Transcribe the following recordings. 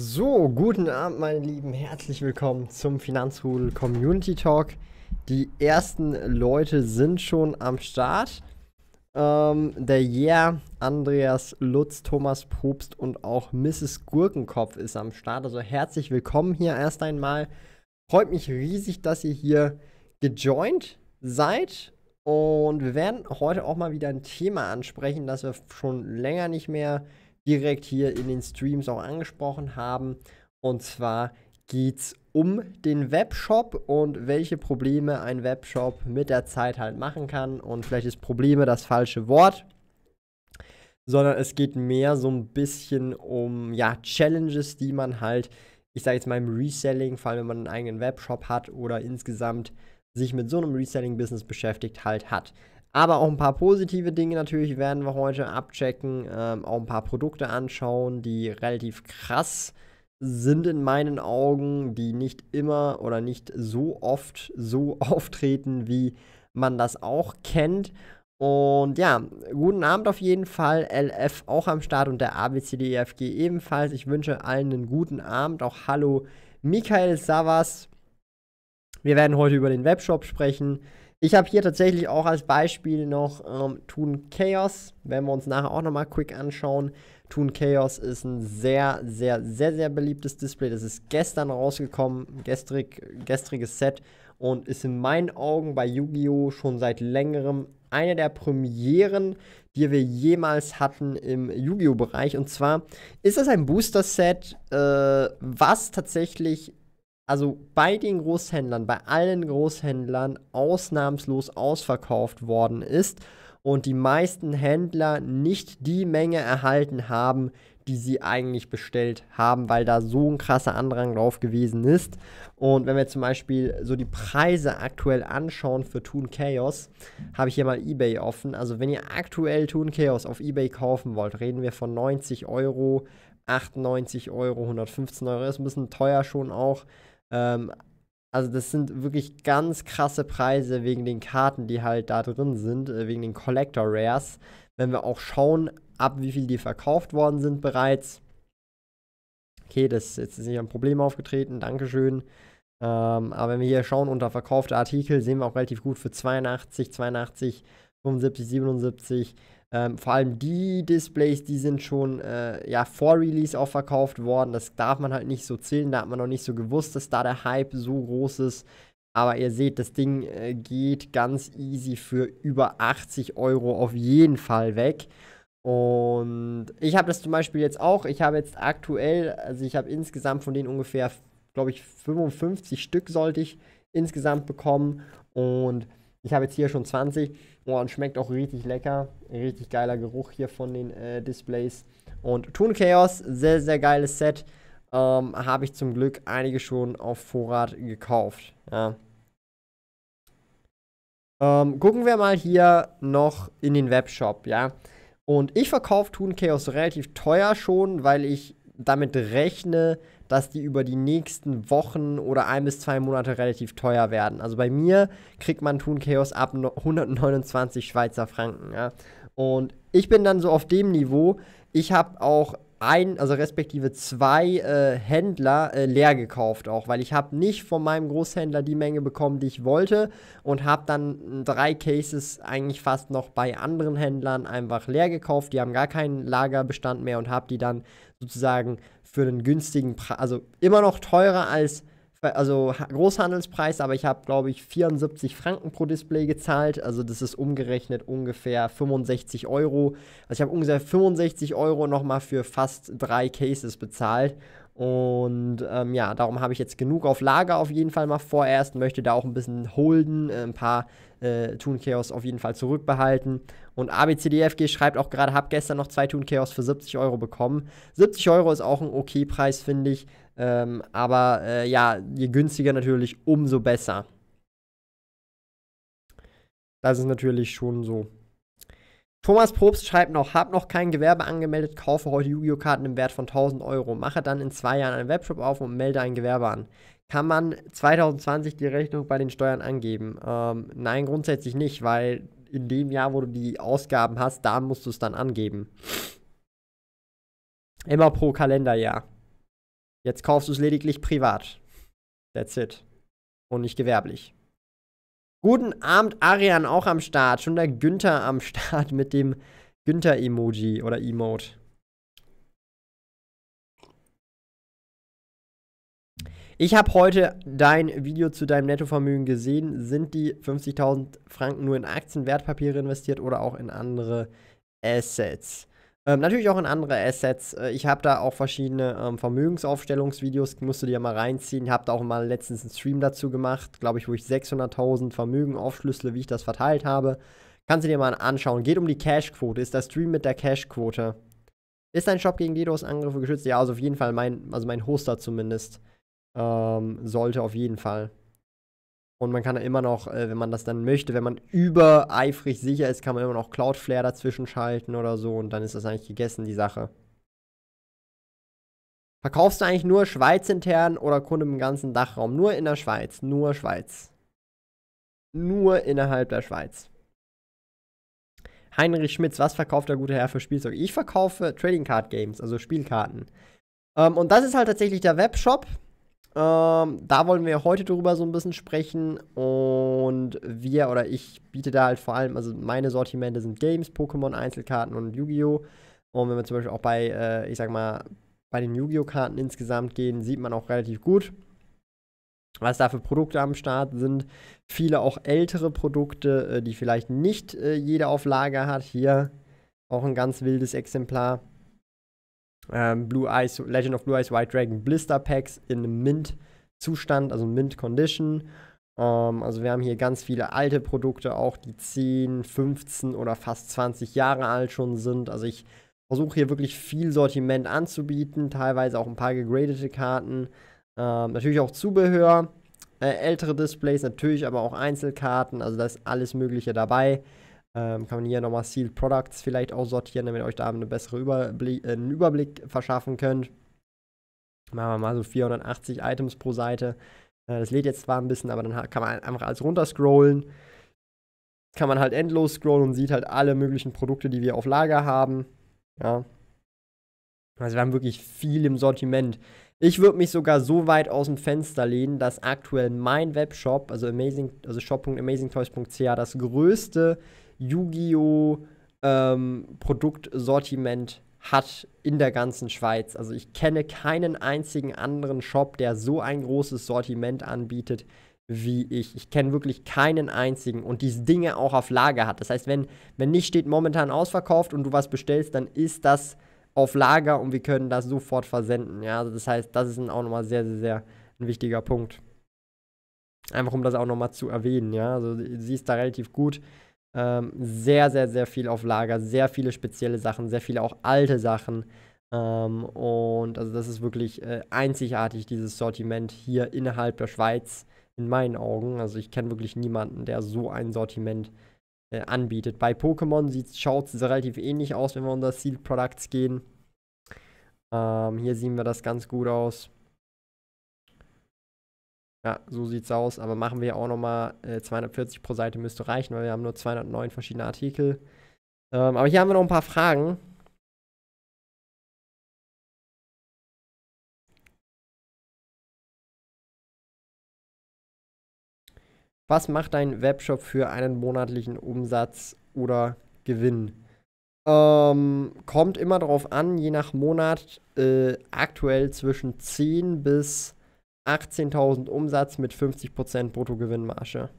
So, guten Abend, meine Lieben. Herzlich willkommen zum Finanzhudel Community Talk. Die ersten Leute sind schon am Start. Ähm, der Jär, Andreas, Lutz, Thomas Probst und auch Mrs. Gurkenkopf ist am Start. Also herzlich willkommen hier erst einmal. Freut mich riesig, dass ihr hier gejoint seid. Und wir werden heute auch mal wieder ein Thema ansprechen, das wir schon länger nicht mehr äh, direkt hier in den Streams auch angesprochen haben. Und zwar geht es um den Webshop und welche Probleme ein Webshop mit der Zeit halt machen kann. Und vielleicht ist Probleme das falsche Wort, sondern es geht mehr so ein bisschen um ja, Challenges, die man halt, ich sage jetzt mal im Reselling, vor allem wenn man einen eigenen Webshop hat oder insgesamt sich mit so einem Reselling-Business beschäftigt, halt hat. Aber auch ein paar positive Dinge natürlich werden wir heute abchecken. Ähm, auch ein paar Produkte anschauen, die relativ krass sind in meinen Augen, die nicht immer oder nicht so oft so auftreten, wie man das auch kennt. Und ja, guten Abend auf jeden Fall. LF auch am Start und der ABCDFG e ebenfalls. Ich wünsche allen einen guten Abend. Auch hallo Michael Savas. Wir werden heute über den Webshop sprechen. Ich habe hier tatsächlich auch als Beispiel noch ähm, Toon Chaos, werden wir uns nachher auch nochmal quick anschauen. Toon Chaos ist ein sehr, sehr, sehr, sehr beliebtes Display. Das ist gestern rausgekommen, gestrig, gestriges Set und ist in meinen Augen bei Yu-Gi-Oh! schon seit längerem eine der Premieren, die wir jemals hatten im Yu-Gi-Oh! Bereich. Und zwar ist das ein Booster-Set, äh, was tatsächlich also bei den Großhändlern, bei allen Großhändlern ausnahmslos ausverkauft worden ist und die meisten Händler nicht die Menge erhalten haben, die sie eigentlich bestellt haben, weil da so ein krasser Andrang drauf gewesen ist. Und wenn wir zum Beispiel so die Preise aktuell anschauen für Toon Chaos, habe ich hier mal eBay offen. Also wenn ihr aktuell Toon Chaos auf eBay kaufen wollt, reden wir von 90 Euro, 98 Euro, 115 Euro. Ist ein bisschen teuer schon auch. Ähm, also das sind wirklich ganz krasse Preise wegen den Karten, die halt da drin sind, äh, wegen den Collector Rares. Wenn wir auch schauen, ab wie viel die verkauft worden sind bereits. Okay, das jetzt ist nicht ein Problem aufgetreten, Dankeschön. Ähm, aber wenn wir hier schauen unter verkaufte Artikel, sehen wir auch relativ gut für 82, 82, 75, 77, ähm, vor allem die Displays, die sind schon äh, ja, vor Release auch verkauft worden. Das darf man halt nicht so zählen. Da hat man noch nicht so gewusst, dass da der Hype so groß ist. Aber ihr seht, das Ding äh, geht ganz easy für über 80 Euro auf jeden Fall weg. Und ich habe das zum Beispiel jetzt auch. Ich habe jetzt aktuell, also ich habe insgesamt von denen ungefähr, glaube ich, 55 Stück sollte ich insgesamt bekommen. Und ich habe jetzt hier schon 20. Oh, und schmeckt auch richtig lecker. Richtig geiler Geruch hier von den äh, Displays. Und Toon Chaos, sehr, sehr geiles Set. Ähm, Habe ich zum Glück einige schon auf Vorrat gekauft. Ja. Ähm, gucken wir mal hier noch in den Webshop, ja. Und ich verkaufe Toon Chaos relativ teuer schon, weil ich damit rechne, dass die über die nächsten Wochen oder ein bis zwei Monate relativ teuer werden. Also bei mir kriegt man Thun Chaos ab 129 Schweizer Franken. Ja. Und ich bin dann so auf dem Niveau, ich habe auch ein, also respektive zwei äh, Händler äh, leer gekauft auch, weil ich habe nicht von meinem Großhändler die Menge bekommen, die ich wollte und habe dann drei Cases eigentlich fast noch bei anderen Händlern einfach leer gekauft. Die haben gar keinen Lagerbestand mehr und habe die dann sozusagen für einen günstigen Preis, also immer noch teurer als also Großhandelspreis, aber ich habe, glaube ich, 74 Franken pro Display gezahlt. Also das ist umgerechnet ungefähr 65 Euro. Also ich habe ungefähr 65 Euro nochmal für fast drei Cases bezahlt. Und ähm, ja, darum habe ich jetzt genug auf Lager auf jeden Fall mal vorerst. Möchte da auch ein bisschen holden, äh, ein paar äh, Toon Chaos auf jeden Fall zurückbehalten. Und ABCDFG schreibt auch gerade, habe gestern noch zwei Toon Chaos für 70 Euro bekommen. 70 Euro ist auch ein okay Preis, finde ich. Ähm, aber äh, ja, je günstiger natürlich, umso besser. Das ist natürlich schon so. Thomas Probst schreibt noch, hab noch kein Gewerbe angemeldet, kaufe heute Yu-Gi-Oh! Karten im Wert von 1000 Euro, mache dann in zwei Jahren einen Webshop auf und melde ein Gewerbe an. Kann man 2020 die Rechnung bei den Steuern angeben? Ähm, nein, grundsätzlich nicht, weil in dem Jahr, wo du die Ausgaben hast, da musst du es dann angeben. Immer pro Kalenderjahr. Jetzt kaufst du es lediglich privat. That's it. Und nicht gewerblich. Guten Abend, Arian auch am Start. Schon der Günther am Start mit dem Günther-Emoji oder Emote. Ich habe heute dein Video zu deinem Nettovermögen gesehen. Sind die 50.000 Franken nur in Aktien, Wertpapiere investiert oder auch in andere Assets? Ähm, natürlich auch in andere Assets. Äh, ich habe da auch verschiedene ähm, Vermögensaufstellungsvideos, musst du dir mal reinziehen. Ich Habe da auch mal letztens einen Stream dazu gemacht, glaube ich, wo ich 600.000 Vermögen aufschlüssele, wie ich das verteilt habe. Kannst du dir mal anschauen. Geht um die Cash-Quote. Ist der Stream mit der Cash-Quote. Ist dein Shop gegen DDoS-Angriffe geschützt? Ja, also auf jeden Fall. Mein, also mein Hoster zumindest. Ähm, sollte auf jeden Fall. Und man kann immer noch, äh, wenn man das dann möchte, wenn man übereifrig sicher ist, kann man immer noch Cloudflare dazwischen schalten oder so und dann ist das eigentlich gegessen, die Sache. Verkaufst du eigentlich nur Schweiz intern oder Kunden im ganzen Dachraum? Nur in der Schweiz, nur Schweiz. Nur innerhalb der Schweiz. Heinrich Schmitz, was verkauft der gute Herr für Spielzeug? Ich verkaufe Trading Card Games, also Spielkarten. Ähm, und das ist halt tatsächlich der Webshop. Ähm, da wollen wir heute darüber so ein bisschen sprechen und wir oder ich biete da halt vor allem, also meine Sortimente sind Games, Pokémon, Einzelkarten und Yu-Gi-Oh! Und wenn wir zum Beispiel auch bei, äh, ich sag mal, bei den Yu-Gi-Oh! Karten insgesamt gehen, sieht man auch relativ gut, was da für Produkte am Start sind. Viele auch ältere Produkte, äh, die vielleicht nicht äh, jeder auf Lager hat. Hier auch ein ganz wildes Exemplar ähm, Blue Eyes, Legend of Blue Eyes White Dragon Blister Packs in Mint-Zustand, also Mint-Condition. Ähm, also wir haben hier ganz viele alte Produkte auch, die 10, 15 oder fast 20 Jahre alt schon sind. Also ich versuche hier wirklich viel Sortiment anzubieten, teilweise auch ein paar gegradete Karten. Ähm, natürlich auch Zubehör, äh, ältere Displays, natürlich aber auch Einzelkarten. Also da ist alles Mögliche dabei. Ähm, kann man hier nochmal Sealed Products vielleicht aussortieren, damit ihr euch da einen besseren Überblick, äh, einen Überblick verschaffen könnt. Machen wir mal so 480 Items pro Seite. Äh, das lädt jetzt zwar ein bisschen, aber dann kann man einfach alles runterscrollen. Kann man halt endlos scrollen und sieht halt alle möglichen Produkte, die wir auf Lager haben. Ja. Also wir haben wirklich viel im Sortiment. Ich würde mich sogar so weit aus dem Fenster lehnen, dass aktuell mein Webshop, also, also shop.amazingtoys.ch, das größte Yu-Gi-Oh! Ähm, Produktsortiment hat in der ganzen Schweiz. Also ich kenne keinen einzigen anderen Shop, der so ein großes Sortiment anbietet wie ich. Ich kenne wirklich keinen einzigen und diese Dinge auch auf Lager hat. Das heißt, wenn, wenn nicht steht momentan ausverkauft und du was bestellst, dann ist das auf Lager und wir können das sofort versenden. Ja, also das heißt, das ist auch nochmal sehr, sehr, sehr ein wichtiger Punkt. Einfach um das auch nochmal zu erwähnen, ja. Also sie ist da relativ gut ähm, sehr, sehr, sehr viel auf Lager, sehr viele spezielle Sachen, sehr viele auch alte Sachen. Ähm, und also das ist wirklich äh, einzigartig, dieses Sortiment hier innerhalb der Schweiz, in meinen Augen. Also ich kenne wirklich niemanden, der so ein Sortiment äh, anbietet. Bei Pokémon schaut es relativ ähnlich aus, wenn wir unter Sealed Products gehen. Ähm, hier sehen wir das ganz gut aus. Ja, so sieht's aus. Aber machen wir auch nochmal äh, 240 pro Seite müsste reichen, weil wir haben nur 209 verschiedene Artikel. Ähm, aber hier haben wir noch ein paar Fragen. Was macht dein Webshop für einen monatlichen Umsatz oder Gewinn? Ähm, kommt immer darauf an, je nach Monat, äh, aktuell zwischen 10 bis 18.000 Umsatz mit 50% Bruttogewinnmarge.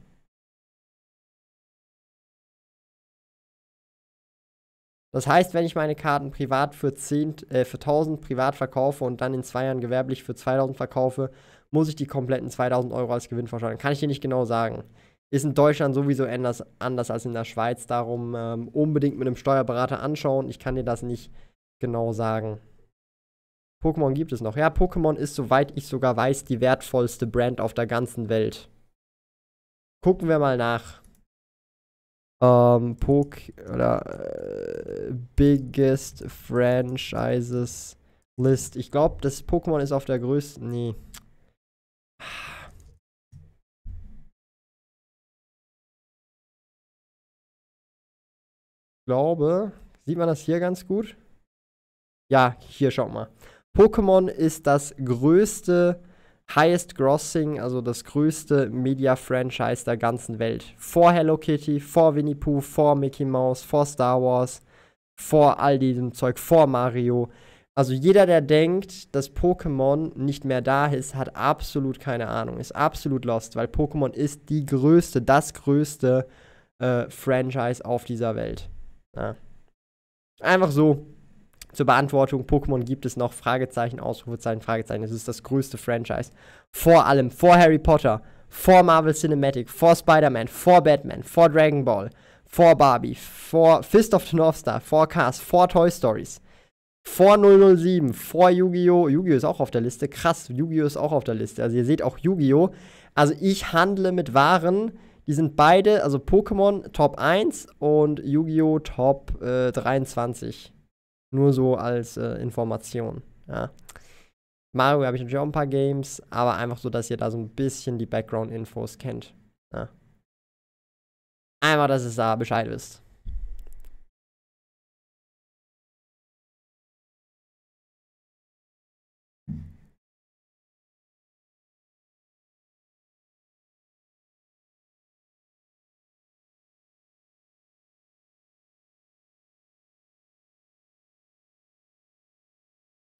Das heißt, wenn ich meine Karten privat für, 10, äh, für 1000 privat verkaufe und dann in zwei Jahren gewerblich für 2000 verkaufe, muss ich die kompletten 2000 Euro als Gewinn versteuern. Kann ich dir nicht genau sagen. Ist in Deutschland sowieso anders, anders als in der Schweiz. Darum ähm, unbedingt mit einem Steuerberater anschauen. Ich kann dir das nicht genau sagen. Pokémon gibt es noch. Ja, Pokémon ist, soweit ich sogar weiß, die wertvollste Brand auf der ganzen Welt. Gucken wir mal nach. Ähm, Pok oder äh, Biggest Franchises List. Ich glaube, das Pokémon ist auf der größten. Nee. Ich glaube, sieht man das hier ganz gut? Ja, hier schaut mal. Pokémon ist das größte Highest Grossing, also das größte Media-Franchise der ganzen Welt. Vor Hello Kitty, vor Winnie Pooh, vor Mickey Mouse, vor Star Wars, vor all diesem Zeug, vor Mario. Also jeder, der denkt, dass Pokémon nicht mehr da ist, hat absolut keine Ahnung, ist absolut lost, weil Pokémon ist die größte, das größte äh, Franchise auf dieser Welt. Ja. Einfach so, zur Beantwortung. Pokémon gibt es noch Fragezeichen, Ausrufezeichen, Fragezeichen. Es ist das größte Franchise. Vor allem vor Harry Potter, vor Marvel Cinematic, vor Spider-Man, vor Batman, vor Dragon Ball, vor Barbie, vor Fist of the North Star, vor Cars, vor Toy Stories. Vor 007, vor Yu-Gi-Oh! Yu-Gi-Oh! ist auch auf der Liste. Krass, Yu-Gi-Oh! ist auch auf der Liste. Also ihr seht auch Yu-Gi-Oh! Also ich handle mit Waren, die sind beide, also Pokémon Top 1 und Yu-Gi-Oh! Top äh, 23. Nur so als äh, Information. Ja. Mario habe ich natürlich auch ein paar Games, aber einfach so, dass ihr da so ein bisschen die Background-Infos kennt. Ja. Einmal, dass ihr da Bescheid wisst.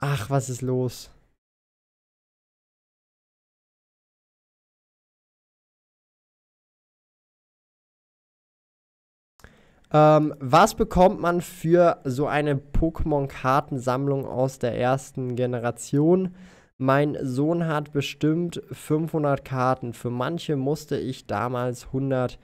Ach, was ist los? Ähm, was bekommt man für so eine Pokémon-Kartensammlung aus der ersten Generation? Mein Sohn hat bestimmt 500 Karten. Für manche musste ich damals 100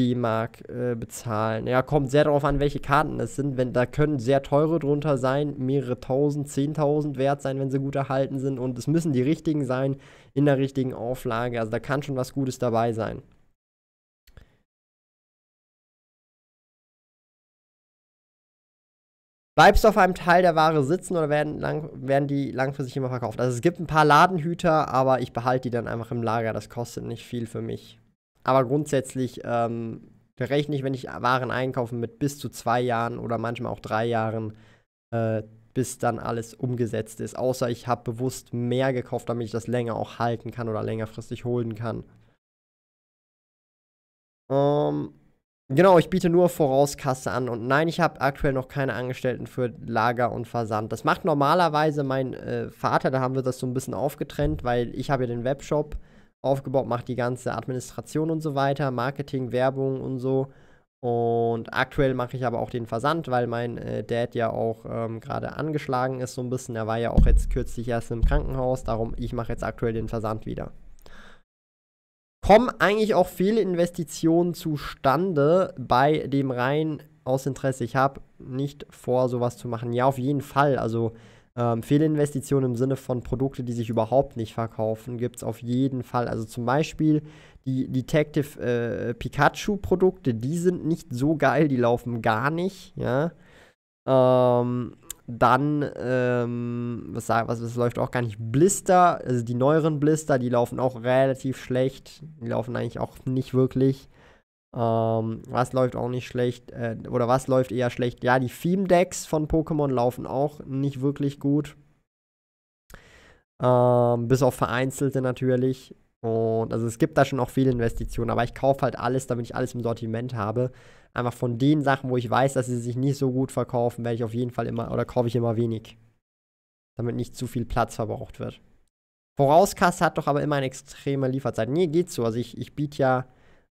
D-Mark äh, bezahlen. Ja, kommt sehr darauf an, welche Karten es sind. Wenn, da können sehr teure drunter sein, mehrere tausend, zehntausend wert sein, wenn sie gut erhalten sind. Und es müssen die richtigen sein, in der richtigen Auflage. Also da kann schon was Gutes dabei sein. Bleibst du auf einem Teil der Ware sitzen oder werden, lang, werden die langfristig immer verkauft? Also es gibt ein paar Ladenhüter, aber ich behalte die dann einfach im Lager. Das kostet nicht viel für mich. Aber grundsätzlich ähm, rechne ich, wenn ich Waren einkaufe, mit bis zu zwei Jahren oder manchmal auch drei Jahren, äh, bis dann alles umgesetzt ist. Außer ich habe bewusst mehr gekauft, damit ich das länger auch halten kann oder längerfristig holen kann. Ähm, genau, ich biete nur Vorauskasse an und nein, ich habe aktuell noch keine Angestellten für Lager und Versand. Das macht normalerweise mein äh, Vater, da haben wir das so ein bisschen aufgetrennt, weil ich habe ja den Webshop habe aufgebaut, macht die ganze Administration und so weiter, Marketing, Werbung und so. Und aktuell mache ich aber auch den Versand, weil mein äh, Dad ja auch ähm, gerade angeschlagen ist so ein bisschen. Er war ja auch jetzt kürzlich erst im Krankenhaus, darum ich mache jetzt aktuell den Versand wieder. Kommen eigentlich auch viele Investitionen zustande bei dem rein aus Interesse. Ich habe nicht vor, sowas zu machen. Ja, auf jeden Fall. Also ähm, Fehlinvestitionen im Sinne von Produkte, die sich überhaupt nicht verkaufen, gibt es auf jeden Fall. Also zum Beispiel die Detective äh, Pikachu-Produkte, die sind nicht so geil, die laufen gar nicht, ja. Ähm, dann, ähm, was, was, was läuft auch gar nicht? Blister, also die neueren Blister, die laufen auch relativ schlecht. Die laufen eigentlich auch nicht wirklich. Ähm, was läuft auch nicht schlecht, äh, oder was läuft eher schlecht? Ja, die Theme-Decks von Pokémon laufen auch nicht wirklich gut. Ähm, bis auf vereinzelte natürlich. Und also es gibt da schon auch viele Investitionen, aber ich kaufe halt alles, damit ich alles im Sortiment habe. Einfach von den Sachen, wo ich weiß, dass sie sich nicht so gut verkaufen, werde ich auf jeden Fall immer oder kaufe ich immer wenig. Damit nicht zu viel Platz verbraucht wird. Vorauskasse hat doch aber immer eine extreme Lieferzeit. Nee, geht so. Also ich, ich biete ja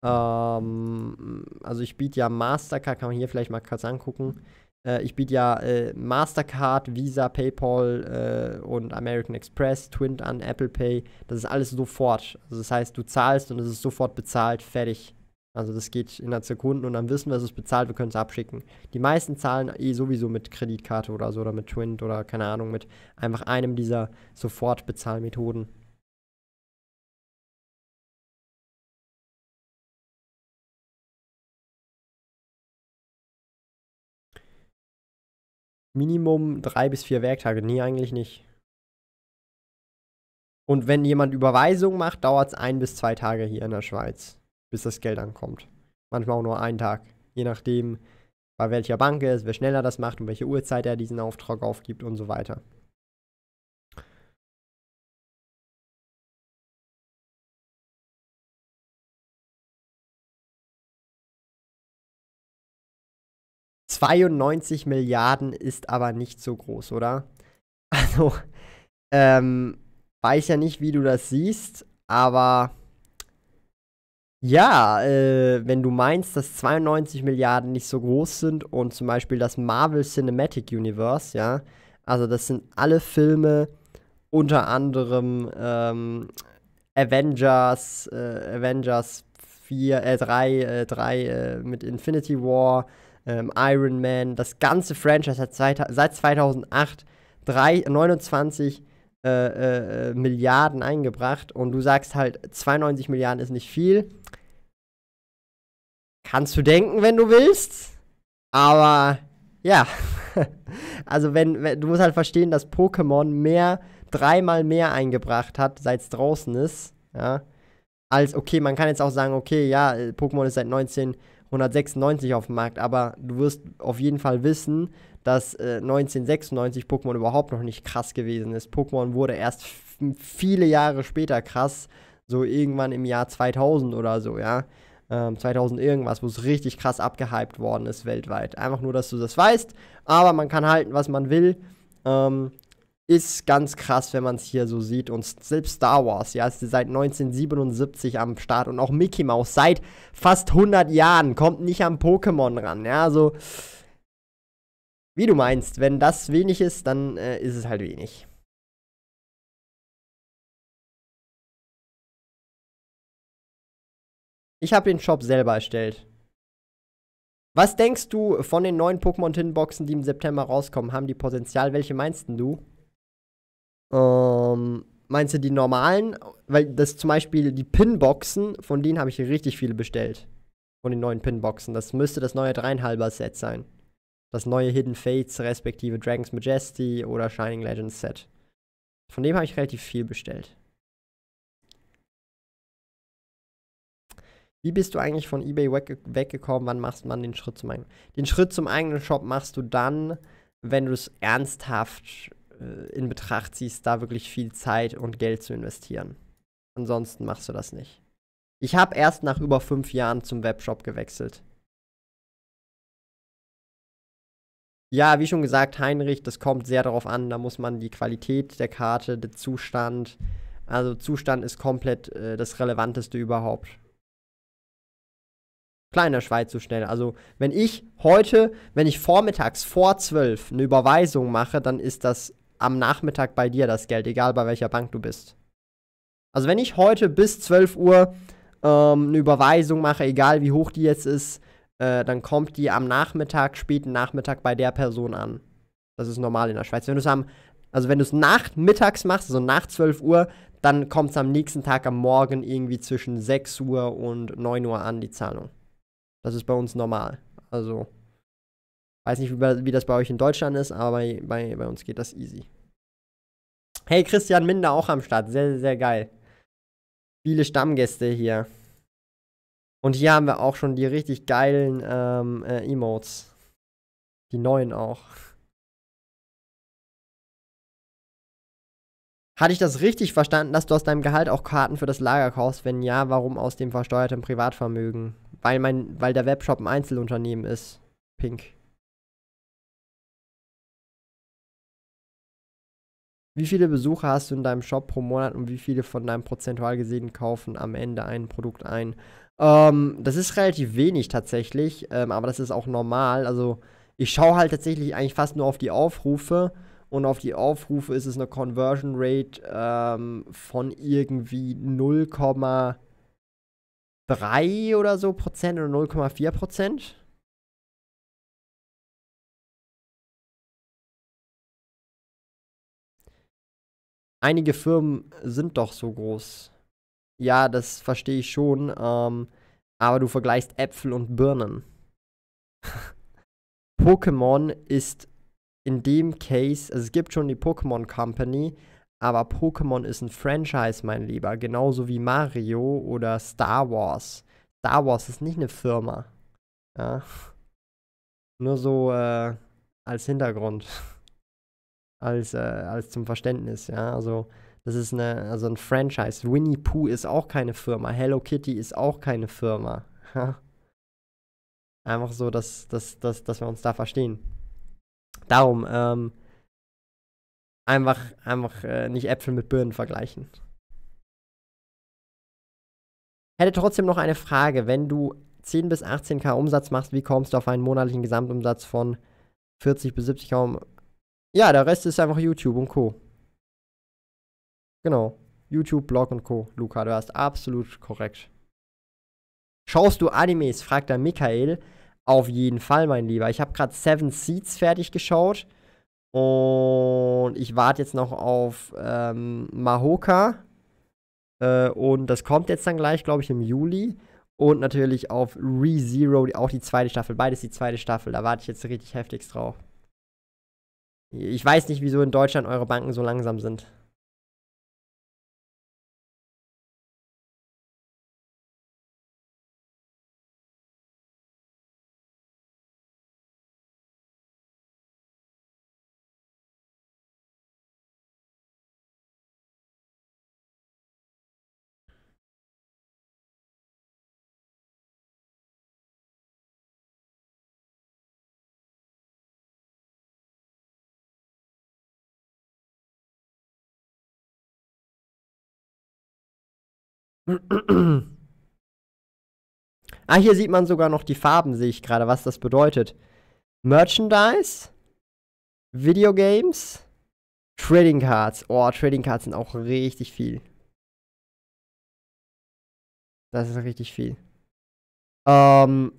ähm, also ich biete ja Mastercard, kann man hier vielleicht mal kurz angucken. Äh, ich biete ja äh, Mastercard, Visa, PayPal äh, und American Express, Twint an, Apple Pay. Das ist alles sofort. Also das heißt, du zahlst und es ist sofort bezahlt, fertig. Also das geht in einer Sekunde und dann wissen wir, es ist bezahlt, wir können es abschicken. Die meisten zahlen eh sowieso mit Kreditkarte oder so oder mit Twint oder keine Ahnung, mit einfach einem dieser Sofortbezahlmethoden. Minimum drei bis vier Werktage. Nee, eigentlich nicht. Und wenn jemand Überweisung macht, dauert es ein bis zwei Tage hier in der Schweiz, bis das Geld ankommt. Manchmal auch nur einen Tag. Je nachdem, bei welcher Bank er ist, wer schneller das macht und welche Uhrzeit er diesen Auftrag aufgibt und so weiter. 92 Milliarden ist aber nicht so groß, oder? Also, ähm, weiß ja nicht, wie du das siehst, aber ja, äh, wenn du meinst, dass 92 Milliarden nicht so groß sind und zum Beispiel das Marvel Cinematic Universe, ja, also das sind alle Filme, unter anderem ähm, Avengers, äh, Avengers 4, äh, 3, äh, 3 äh, mit Infinity War, ähm, Iron Man, das ganze Franchise hat seit, seit 2008 drei, 29 äh, äh, Milliarden eingebracht und du sagst halt, 92 Milliarden ist nicht viel. Kannst du denken, wenn du willst, aber ja. also wenn, wenn, du musst halt verstehen, dass Pokémon mehr, dreimal mehr eingebracht hat, seit es draußen ist, ja. Als, okay, man kann jetzt auch sagen, okay, ja, äh, Pokémon ist seit 19 196 auf dem Markt, aber du wirst auf jeden Fall wissen, dass äh, 1996 Pokémon überhaupt noch nicht krass gewesen ist. Pokémon wurde erst viele Jahre später krass, so irgendwann im Jahr 2000 oder so, ja. Ähm, 2000 irgendwas, wo es richtig krass abgehypt worden ist weltweit. Einfach nur, dass du das weißt, aber man kann halten, was man will. Ähm, ist ganz krass, wenn man es hier so sieht. Und selbst Star Wars, ja, ist seit 1977 am Start und auch Mickey Mouse seit fast 100 Jahren kommt nicht am Pokémon ran, ja, also wie du meinst, wenn das wenig ist, dann äh, ist es halt wenig. Ich habe den Shop selber erstellt. Was denkst du von den neuen pokémon tin boxen die im September rauskommen? Haben die Potenzial? Welche meinst du? Ähm, meinst du die normalen? Weil das zum Beispiel die Pinboxen, von denen habe ich richtig viele bestellt. Von den neuen Pinboxen. Das müsste das neue dreieinhalber Set sein. Das neue Hidden Fates, respektive Dragon's Majesty oder Shining Legends Set. Von dem habe ich relativ viel bestellt. Wie bist du eigentlich von eBay wegge weggekommen? Wann machst man den Schritt zum eigenen? Den Schritt zum eigenen Shop machst du dann, wenn du es ernsthaft äh, in Betracht ziehst, da wirklich viel Zeit und Geld zu investieren. Ansonsten machst du das nicht. Ich habe erst nach über fünf Jahren zum Webshop gewechselt. Ja, wie schon gesagt, Heinrich, das kommt sehr darauf an. Da muss man die Qualität der Karte, der Zustand, also Zustand ist komplett äh, das Relevanteste überhaupt. Kleiner Schweiz so schnell. Also, wenn ich heute, wenn ich vormittags vor zwölf eine Überweisung mache, dann ist das am Nachmittag bei dir das Geld, egal bei welcher Bank du bist. Also wenn ich heute bis 12 Uhr ähm, eine Überweisung mache, egal wie hoch die jetzt ist, äh, dann kommt die am Nachmittag, späten Nachmittag bei der Person an. Das ist normal in der Schweiz. Wenn du es am, also wenn du es nachmittags machst, also nach 12 Uhr, dann kommt es am nächsten Tag am Morgen irgendwie zwischen 6 Uhr und 9 Uhr an, die Zahlung. Das ist bei uns normal. Also Weiß nicht, wie, wie das bei euch in Deutschland ist, aber bei, bei, bei uns geht das easy. Hey, Christian Minder auch am Start. Sehr, sehr, geil. Viele Stammgäste hier. Und hier haben wir auch schon die richtig geilen ähm, äh, Emotes. Die neuen auch. Hatte ich das richtig verstanden, dass du aus deinem Gehalt auch Karten für das Lager kaufst? Wenn ja, warum aus dem versteuerten Privatvermögen? Weil, mein, weil der Webshop ein Einzelunternehmen ist. Pink. Wie viele Besucher hast du in deinem Shop pro Monat und wie viele von deinem prozentual gesehen kaufen am Ende ein Produkt ein? Ähm, das ist relativ wenig tatsächlich, ähm, aber das ist auch normal. Also ich schaue halt tatsächlich eigentlich fast nur auf die Aufrufe und auf die Aufrufe ist es eine Conversion Rate ähm, von irgendwie 0,3 oder so Prozent oder 0,4 Prozent. einige Firmen sind doch so groß. Ja, das verstehe ich schon, ähm, aber du vergleichst Äpfel und Birnen. Pokémon ist in dem Case, also es gibt schon die Pokémon Company, aber Pokémon ist ein Franchise, mein Lieber, genauso wie Mario oder Star Wars. Star Wars ist nicht eine Firma. Ja. Nur so äh, als Hintergrund. als, äh, als zum Verständnis, ja. Also das ist eine, also ein Franchise. Winnie Pooh ist auch keine Firma. Hello Kitty ist auch keine Firma. Einfach so, dass, dass, dass, dass wir uns da verstehen. Darum, ähm, einfach, einfach äh, nicht Äpfel mit Birnen vergleichen. Hätte trotzdem noch eine Frage. Wenn du 10 bis 18k Umsatz machst, wie kommst du auf einen monatlichen Gesamtumsatz von 40 bis 70k ja, der Rest ist einfach YouTube und Co. Genau. YouTube, Blog und Co. Luca, du hast absolut korrekt. Schaust du Animes? fragt der Michael. Auf jeden Fall, mein Lieber. Ich habe gerade Seven Seeds fertig geschaut. Und ich warte jetzt noch auf ähm, Mahoka. Äh, und das kommt jetzt dann gleich, glaube ich, im Juli. Und natürlich auf ReZero, auch die zweite Staffel. Beides die zweite Staffel. Da warte ich jetzt richtig heftigst drauf. Ich weiß nicht, wieso in Deutschland eure Banken so langsam sind. ah, hier sieht man sogar noch die Farben, sehe ich gerade, was das bedeutet. Merchandise, Videogames, Trading Cards. Oh, Trading Cards sind auch richtig viel. Das ist richtig viel. Ähm.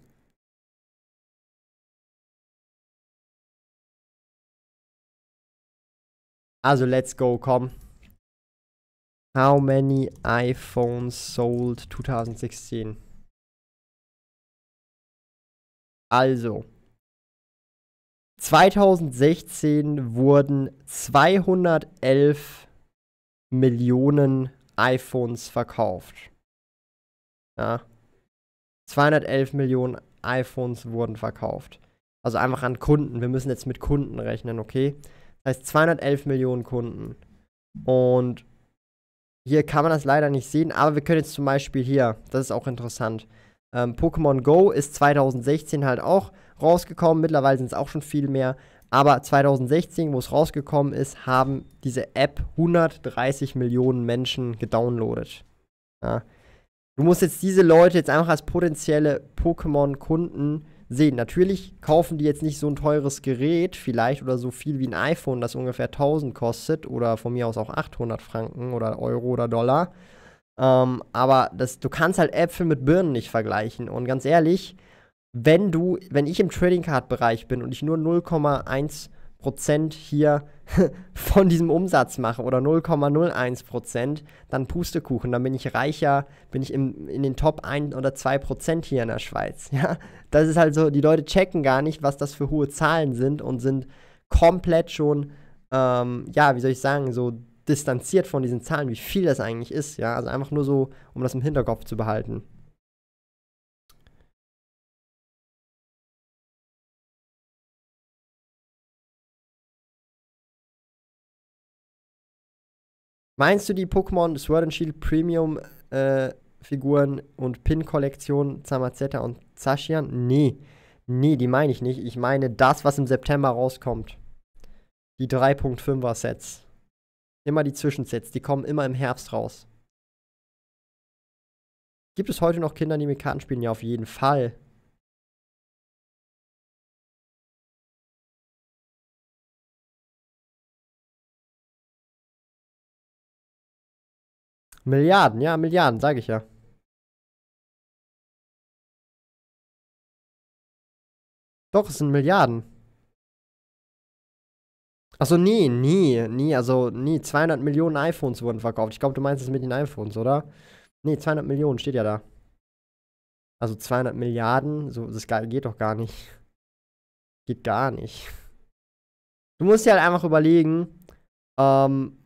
Also, let's go, komm. How many iPhones sold 2016? Also, 2016 wurden 211 Millionen iPhones verkauft. Ja. 211 Millionen iPhones wurden verkauft. Also einfach an Kunden. Wir müssen jetzt mit Kunden rechnen, okay? Das heißt 211 Millionen Kunden. Und hier kann man das leider nicht sehen, aber wir können jetzt zum Beispiel hier, das ist auch interessant. Ähm, Pokémon Go ist 2016 halt auch rausgekommen. Mittlerweile sind es auch schon viel mehr. Aber 2016, wo es rausgekommen ist, haben diese App 130 Millionen Menschen gedownloadet. Ja. Du musst jetzt diese Leute jetzt einfach als potenzielle Pokémon-Kunden sehen. Natürlich kaufen die jetzt nicht so ein teures Gerät, vielleicht oder so viel wie ein iPhone, das ungefähr 1000 kostet oder von mir aus auch 800 Franken oder Euro oder Dollar. Ähm, aber das, du kannst halt Äpfel mit Birnen nicht vergleichen. Und ganz ehrlich, wenn du, wenn ich im Trading Card Bereich bin und ich nur 0,1 Prozent hier von diesem Umsatz mache oder 0,01 dann Pustekuchen, dann bin ich reicher, bin ich im, in den Top 1 oder 2 hier in der Schweiz. Ja, das ist halt so, die Leute checken gar nicht, was das für hohe Zahlen sind und sind komplett schon, ähm, ja, wie soll ich sagen, so distanziert von diesen Zahlen, wie viel das eigentlich ist. Ja, also einfach nur so, um das im Hinterkopf zu behalten. Meinst du, die Pokémon Sword and Shield Premium äh, Figuren und Pin-Kollektion Zamazeta und Zashian? Nee. Nee, die meine ich nicht. Ich meine das, was im September rauskommt. Die 3.5er Sets. Immer die Zwischensets, die kommen immer im Herbst raus. Gibt es heute noch Kinder, die mit Karten spielen? Ja, auf jeden Fall. Milliarden, ja, Milliarden, sage ich ja. Doch, es sind Milliarden. Achso, nie, nie, nie, also nie. 200 Millionen iPhones wurden verkauft. Ich glaube, du meinst es mit den iPhones, oder? Nee, 200 Millionen steht ja da. Also 200 Milliarden, so, das geht doch gar nicht. Geht gar nicht. Du musst dir halt einfach überlegen, ähm,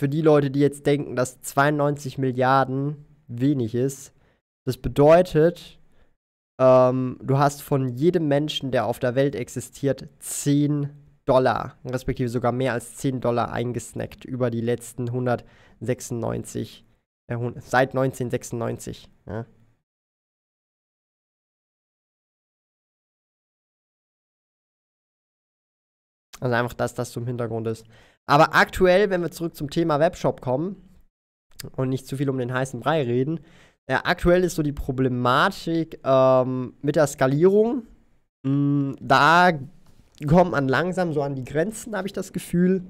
für die Leute, die jetzt denken, dass 92 Milliarden wenig ist, das bedeutet, ähm, du hast von jedem Menschen, der auf der Welt existiert, 10 Dollar, respektive sogar mehr als 10 Dollar eingesnackt über die letzten 196, äh, seit 1996. Ja. Also einfach, dass das zum Hintergrund ist. Aber aktuell, wenn wir zurück zum Thema Webshop kommen und nicht zu viel um den heißen Brei reden, ja, aktuell ist so die Problematik ähm, mit der Skalierung. Mh, mm, da kommt man langsam so an die Grenzen, habe ich das Gefühl.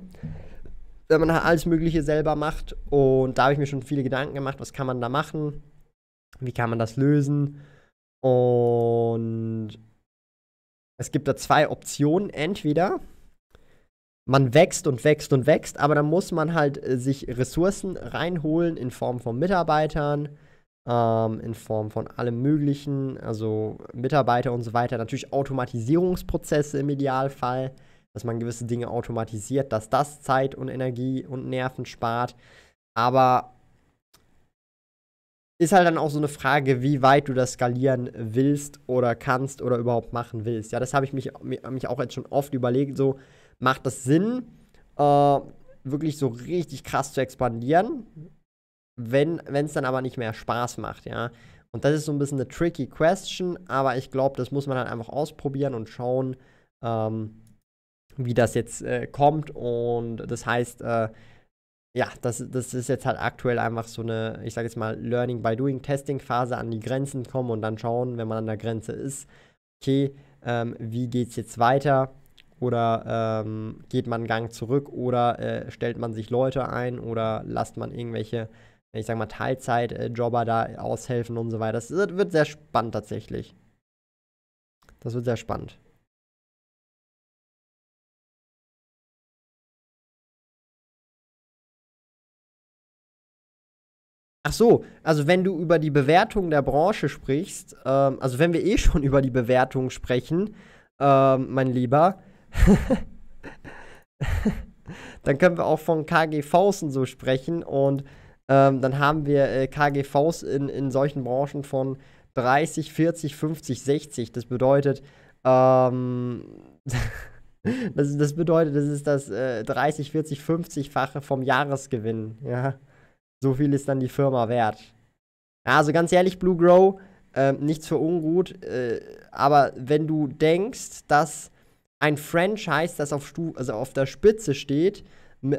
Wenn man alles Mögliche selber macht. Und da habe ich mir schon viele Gedanken gemacht, was kann man da machen? Wie kann man das lösen? Und es gibt da zwei Optionen. Entweder man wächst und wächst und wächst, aber dann muss man halt äh, sich Ressourcen reinholen in Form von Mitarbeitern, ähm, in Form von allem Möglichen, also Mitarbeiter und so weiter. Natürlich Automatisierungsprozesse im Idealfall, dass man gewisse Dinge automatisiert, dass das Zeit und Energie und Nerven spart. Aber ist halt dann auch so eine Frage, wie weit du das skalieren willst oder kannst oder überhaupt machen willst. Ja, das habe ich mich, mich auch jetzt schon oft überlegt, so macht es Sinn, äh, wirklich so richtig krass zu expandieren, wenn es dann aber nicht mehr Spaß macht, ja. Und das ist so ein bisschen eine tricky question, aber ich glaube, das muss man dann halt einfach ausprobieren und schauen, ähm, wie das jetzt äh, kommt. Und das heißt, äh, ja, das, das ist jetzt halt aktuell einfach so eine, ich sage jetzt mal, Learning by Doing, Testing-Phase an die Grenzen kommen und dann schauen, wenn man an der Grenze ist, okay, ähm, wie es jetzt weiter? oder ähm, geht man einen Gang zurück oder äh, stellt man sich Leute ein oder lasst man irgendwelche, ich sag mal, Teilzeitjobber äh, da aushelfen und so weiter. Das wird sehr spannend tatsächlich. Das wird sehr spannend. Ach so, also wenn du über die Bewertung der Branche sprichst, ähm, also wenn wir eh schon über die Bewertung sprechen, ähm, mein Lieber, dann können wir auch von KGVs und so sprechen und ähm, dann haben wir äh, KGVs in, in solchen Branchen von 30, 40, 50, 60. Das bedeutet, ähm, das, das, bedeutet, das ist das äh, 30, 40, 50-fache vom Jahresgewinn. Ja? So viel ist dann die Firma wert. also ganz ehrlich, Blue Grow, äh, nichts für ungut, äh, aber wenn du denkst, dass ein Franchise, das auf, Stu also auf der Spitze steht,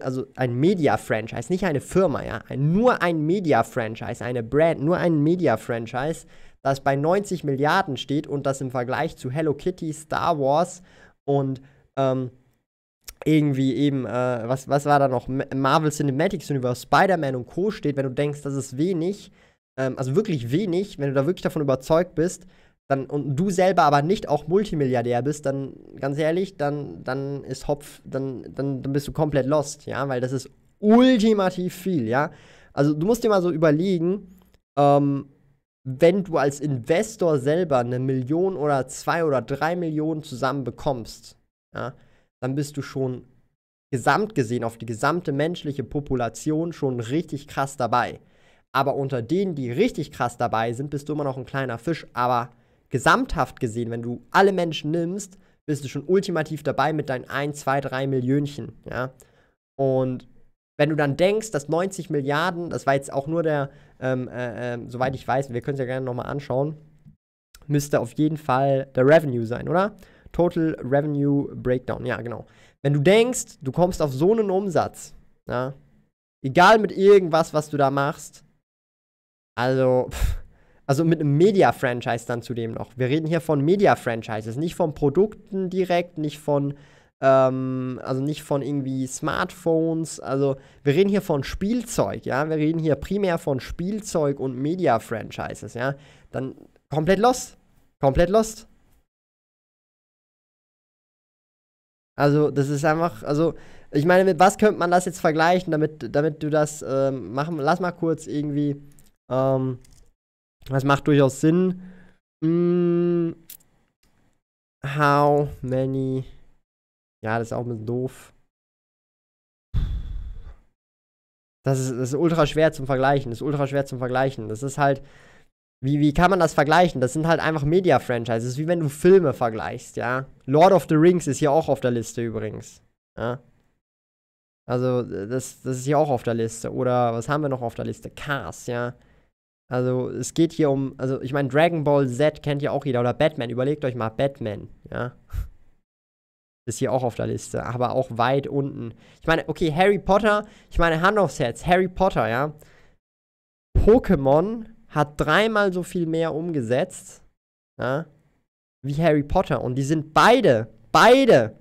also ein Media-Franchise, nicht eine Firma, ja, ein, nur ein Media-Franchise, eine Brand, nur ein Media-Franchise, das bei 90 Milliarden steht und das im Vergleich zu Hello Kitty, Star Wars und ähm, irgendwie eben, äh, was, was war da noch, Marvel Cinematics Universe, Spider-Man und Co. steht, wenn du denkst, das ist wenig, ähm, also wirklich wenig, wenn du da wirklich davon überzeugt bist, dann, und du selber aber nicht auch Multimilliardär bist, dann, ganz ehrlich, dann, dann ist Hopf, dann, dann, dann bist du komplett lost, ja, weil das ist ultimativ viel, ja. Also du musst dir mal so überlegen, ähm, wenn du als Investor selber eine Million oder zwei oder drei Millionen zusammen bekommst, ja, dann bist du schon gesamt gesehen auf die gesamte menschliche Population schon richtig krass dabei. Aber unter denen, die richtig krass dabei sind, bist du immer noch ein kleiner Fisch, aber gesamthaft gesehen, wenn du alle Menschen nimmst, bist du schon ultimativ dabei mit deinen 1, 2, 3 Millionchen, ja. Und wenn du dann denkst, dass 90 Milliarden, das war jetzt auch nur der, ähm, äh, äh, soweit ich weiß, wir können es ja gerne nochmal anschauen, müsste auf jeden Fall der Revenue sein, oder? Total Revenue Breakdown, ja, genau. Wenn du denkst, du kommst auf so einen Umsatz, ja, egal mit irgendwas, was du da machst, also, pff, also mit einem Media-Franchise dann zudem noch. Wir reden hier von Media-Franchises, nicht von Produkten direkt, nicht von, ähm, also nicht von irgendwie Smartphones. Also wir reden hier von Spielzeug, ja. Wir reden hier primär von Spielzeug und Media-Franchises, ja. Dann komplett lost. Komplett lost. Also, das ist einfach, also, ich meine, mit was könnte man das jetzt vergleichen, damit, damit du das ähm, machen? Lass mal kurz irgendwie, ähm, das macht durchaus Sinn. Mm, how many. Ja, das ist auch ein bisschen doof. Das ist, das ist ultra schwer zum Vergleichen. Das ist ultra schwer zum Vergleichen. Das ist halt. Wie, wie kann man das vergleichen? Das sind halt einfach Media-Franchises. Das ist wie wenn du Filme vergleichst, ja. Lord of the Rings ist hier auch auf der Liste übrigens. Ja. Also, das, das ist hier auch auf der Liste. Oder was haben wir noch auf der Liste? Cars, ja. Also es geht hier um, also ich meine, Dragon Ball Z kennt ja auch jeder oder Batman. Überlegt euch mal Batman, ja. Ist hier auch auf der Liste, aber auch weit unten. Ich meine, okay, Harry Potter, ich meine, Hand aufs Herz, Harry Potter, ja. Pokémon hat dreimal so viel mehr umgesetzt, ja, wie Harry Potter. Und die sind beide, beide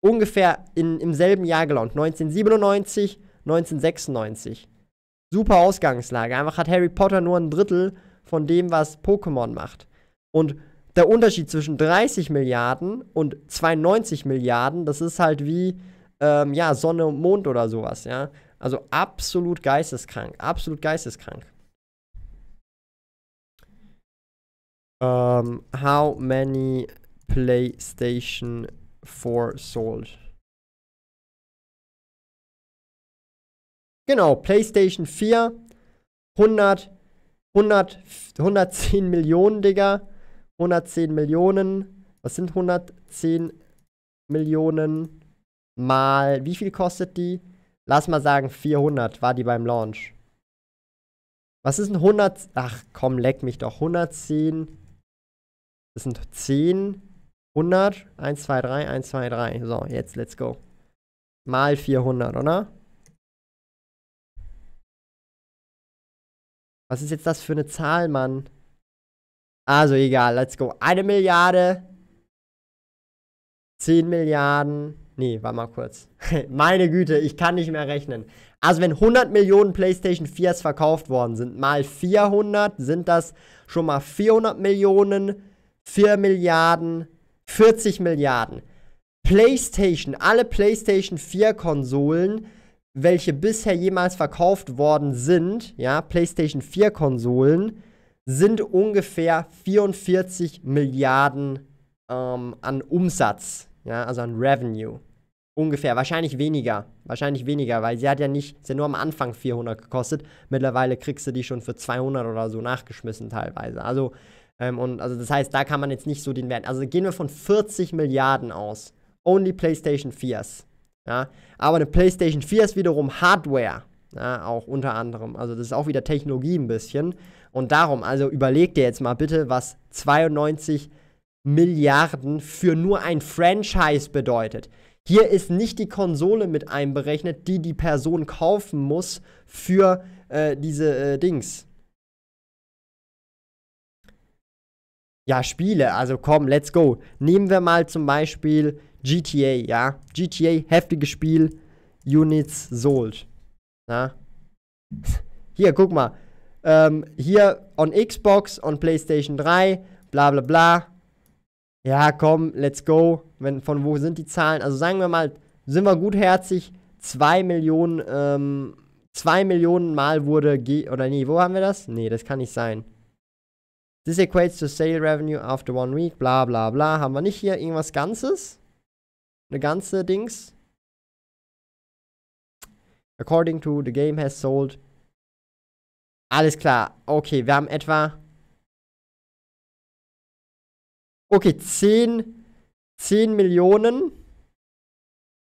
ungefähr in, im selben Jahr gelaunt. 1997, 1996. Super Ausgangslage. Einfach hat Harry Potter nur ein Drittel von dem, was Pokémon macht. Und der Unterschied zwischen 30 Milliarden und 92 Milliarden, das ist halt wie ähm, ja, Sonne und Mond oder sowas, ja. Also absolut geisteskrank, absolut geisteskrank. Um, ähm, how many PlayStation 4 sold? Genau, PlayStation 4, 100, 100, 110 Millionen, Digga. 110 Millionen. Was sind 110 Millionen mal, wie viel kostet die? Lass mal sagen 400 war die beim Launch. Was ist ein 100, ach komm, leck mich doch, 110, das sind 10, 100, 1, 2, 3, 1, 2, 3, so, jetzt let's go. Mal 400, oder? Was ist jetzt das für eine Zahl, Mann? Also egal, let's go. Eine Milliarde. 10 Milliarden. Nee, war mal kurz. Meine Güte, ich kann nicht mehr rechnen. Also wenn 100 Millionen PlayStation 4s verkauft worden sind, mal 400, sind das schon mal 400 Millionen, 4 Milliarden, 40 Milliarden. PlayStation, alle PlayStation 4 Konsolen welche bisher jemals verkauft worden sind, ja, PlayStation 4 Konsolen, sind ungefähr 44 Milliarden ähm, an Umsatz, ja, also an Revenue. Ungefähr, wahrscheinlich weniger, wahrscheinlich weniger, weil sie hat ja nicht, sie hat nur am Anfang 400 gekostet. Mittlerweile kriegst du die schon für 200 oder so nachgeschmissen teilweise. Also, ähm, und also das heißt, da kann man jetzt nicht so den Wert, also gehen wir von 40 Milliarden aus. Only PlayStation 4s. Ja, aber eine PlayStation 4 ist wiederum Hardware. Ja, auch unter anderem. Also das ist auch wieder Technologie ein bisschen. Und darum, also überleg dir jetzt mal bitte, was 92 Milliarden für nur ein Franchise bedeutet. Hier ist nicht die Konsole mit einberechnet, die die Person kaufen muss für äh, diese äh, Dings. Ja, Spiele, also komm, let's go. Nehmen wir mal zum Beispiel GTA, ja. GTA, heftiges Spiel, Units sold. Na? Hier, guck mal. Ähm, hier on Xbox, on PlayStation 3, bla bla bla. Ja, komm, let's go. Wenn, von wo sind die Zahlen? Also sagen wir mal, sind wir gutherzig, 2 Millionen, ähm, 2 Millionen Mal wurde, G oder nee, wo haben wir das? Nee, das kann nicht sein. This equates to sale revenue after one week, bla bla bla. Haben wir nicht hier irgendwas Ganzes? eine ganze Dings. According to the game has sold. Alles klar. Okay, wir haben etwa. Okay, 10, 10 Millionen.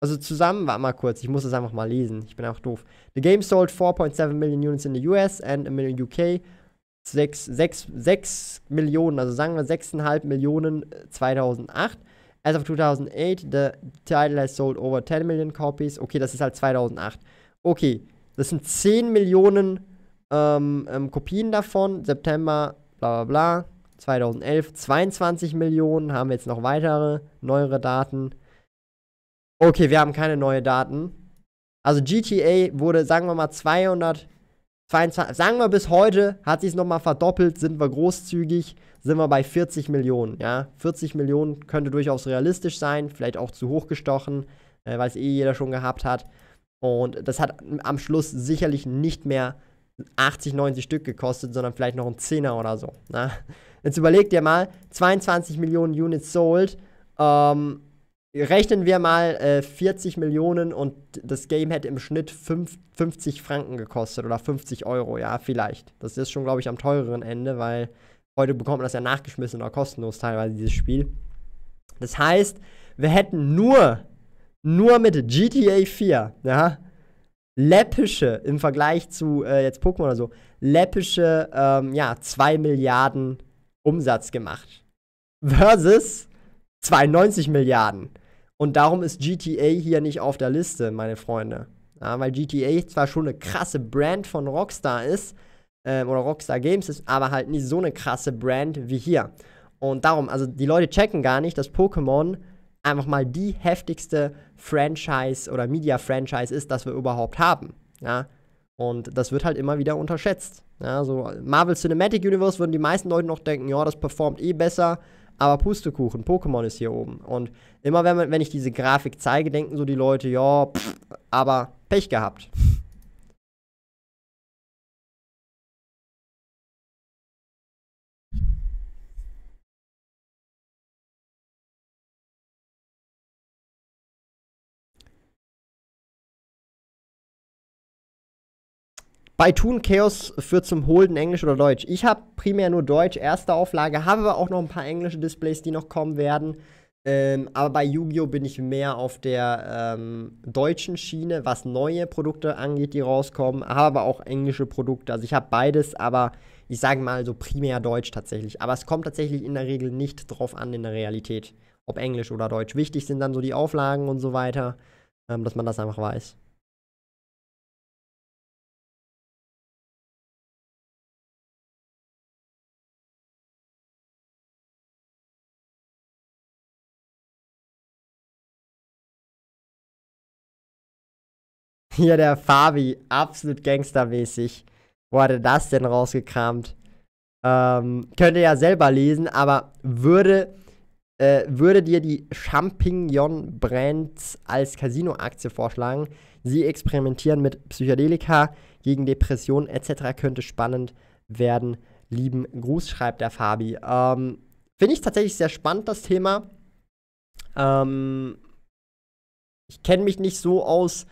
Also zusammen, warte mal kurz, ich muss das einfach mal lesen. Ich bin auch doof. The game sold 4.7 million units in the US and a million UK. 6, 6, 6 Millionen, also sagen wir 6,5 Millionen 2008. Äh, As of 2008, the title has sold over 10 million copies. Okay, das ist halt 2008. Okay, das sind 10 Millionen ähm, ähm, Kopien davon. September, bla bla bla. 2011 22 Millionen. Haben wir jetzt noch weitere, neuere Daten? Okay, wir haben keine neuen Daten. Also GTA wurde, sagen wir mal, 200 sagen wir bis heute, hat sich es nochmal verdoppelt, sind wir großzügig, sind wir bei 40 Millionen. Ja? 40 Millionen könnte durchaus realistisch sein, vielleicht auch zu hoch gestochen, äh, weil es eh jeder schon gehabt hat. Und das hat am Schluss sicherlich nicht mehr 80, 90 Stück gekostet, sondern vielleicht noch ein Zehner oder so. Na? Ne? Jetzt überlegt ihr mal, 22 Millionen Units sold, ähm, rechnen wir mal äh, 40 Millionen und das Game hätte im Schnitt 5, 50 Franken gekostet oder 50 Euro, ja, vielleicht. Das ist schon, glaube ich, am teureren Ende, weil heute bekommt man das ja nachgeschmissen oder kostenlos teilweise, dieses Spiel. Das heißt, wir hätten nur, nur mit GTA 4, ja, läppische im Vergleich zu äh, jetzt Pokémon oder so, läppische, ähm, ja, 2 Milliarden Umsatz gemacht. Versus 92 Milliarden. Und darum ist GTA hier nicht auf der Liste, meine Freunde. Ja, weil GTA zwar schon eine krasse Brand von Rockstar ist, äh, oder Rockstar Games ist, aber halt nicht so eine krasse Brand wie hier. Und darum, also die Leute checken gar nicht, dass Pokémon einfach mal die heftigste Franchise oder Media-Franchise ist, das wir überhaupt haben. Ja? Und das wird halt immer wieder unterschätzt. Ja, so Marvel Cinematic Universe würden die meisten Leute noch denken, ja, das performt eh besser aber Pustekuchen, Pokémon ist hier oben. Und immer wenn, man, wenn ich diese Grafik zeige, denken so die Leute, ja, pff, aber Pech gehabt. Bei Toon Chaos führt zum Holden Englisch oder Deutsch. Ich habe primär nur Deutsch, erste Auflage, habe aber auch noch ein paar englische Displays, die noch kommen werden. Ähm, aber bei Yu-Gi-Oh! bin ich mehr auf der ähm, deutschen Schiene, was neue Produkte angeht, die rauskommen, habe aber auch englische Produkte. Also ich habe beides, aber ich sage mal so primär Deutsch tatsächlich. Aber es kommt tatsächlich in der Regel nicht drauf an in der Realität, ob Englisch oder Deutsch. Wichtig sind dann so die Auflagen und so weiter, ähm, dass man das einfach weiß. Hier der Fabi, absolut gangstermäßig. Wo hat er das denn rausgekramt? Ähm, könnt ihr ja selber lesen, aber würde, äh, würde dir die Champignon Brands als Casino-Aktie vorschlagen? Sie experimentieren mit Psychedelika gegen Depressionen etc. Könnte spannend werden. Lieben Gruß, schreibt der Fabi. Ähm, Finde ich tatsächlich sehr spannend, das Thema. Ähm, ich kenne mich nicht so aus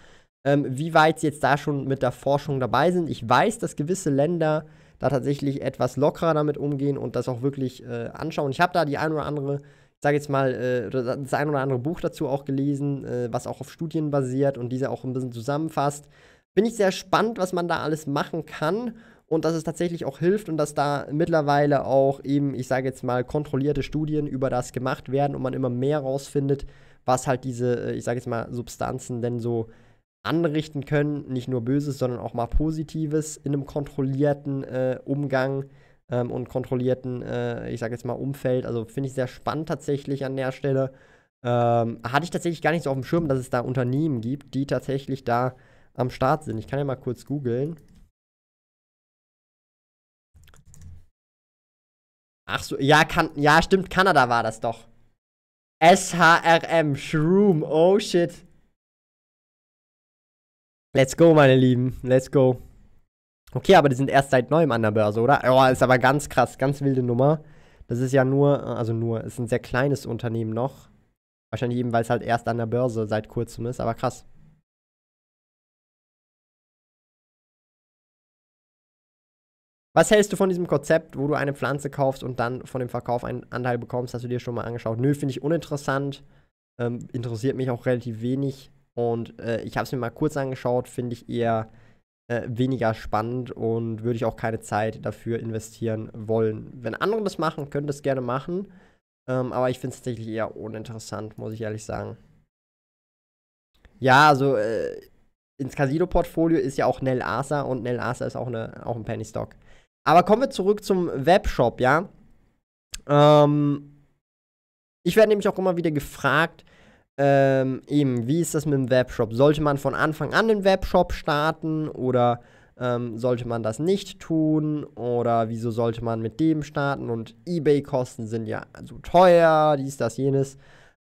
ähm, wie weit sie jetzt da schon mit der Forschung dabei sind. Ich weiß, dass gewisse Länder da tatsächlich etwas lockerer damit umgehen und das auch wirklich äh, anschauen. Ich habe da die ein oder andere, ich sage jetzt mal, äh, das ein oder andere Buch dazu auch gelesen, äh, was auch auf Studien basiert und diese auch ein bisschen zusammenfasst. Bin ich sehr spannend, was man da alles machen kann und dass es tatsächlich auch hilft und dass da mittlerweile auch eben, ich sage jetzt mal, kontrollierte Studien über das gemacht werden und man immer mehr rausfindet, was halt diese, äh, ich sage jetzt mal, Substanzen denn so anrichten können, nicht nur Böses, sondern auch mal Positives in einem kontrollierten äh, Umgang ähm, und kontrollierten, äh, ich sage jetzt mal, Umfeld. Also finde ich sehr spannend tatsächlich an der Stelle. Ähm, hatte ich tatsächlich gar nicht so auf dem Schirm, dass es da Unternehmen gibt, die tatsächlich da am Start sind. Ich kann ja mal kurz googeln. Ach so, ja, kan ja, stimmt, Kanada war das doch. SHRM, Shroom, oh shit. Let's go, meine Lieben. Let's go. Okay, aber die sind erst seit neuem an der Börse, oder? Oh, ist aber ganz krass, ganz wilde Nummer. Das ist ja nur, also nur, ist ein sehr kleines Unternehmen noch. Wahrscheinlich eben, weil es halt erst an der Börse seit kurzem ist, aber krass. Was hältst du von diesem Konzept, wo du eine Pflanze kaufst und dann von dem Verkauf einen Anteil bekommst? Hast du dir schon mal angeschaut? Nö, finde ich uninteressant. Ähm, interessiert mich auch relativ wenig. Und äh, ich habe es mir mal kurz angeschaut, finde ich eher äh, weniger spannend und würde ich auch keine Zeit dafür investieren wollen. Wenn andere das machen, können das gerne machen. Ähm, aber ich finde es tatsächlich eher uninteressant, muss ich ehrlich sagen. Ja, also äh, ins Casino-Portfolio ist ja auch Nell Asa und Nell Asa ist auch, eine, auch ein Penny Stock. Aber kommen wir zurück zum Webshop, ja. Ähm, ich werde nämlich auch immer wieder gefragt, ähm, eben, wie ist das mit dem Webshop? Sollte man von Anfang an den Webshop starten oder ähm, sollte man das nicht tun? Oder wieso sollte man mit dem starten? Und Ebay-Kosten sind ja so also, teuer, dies, das, jenes.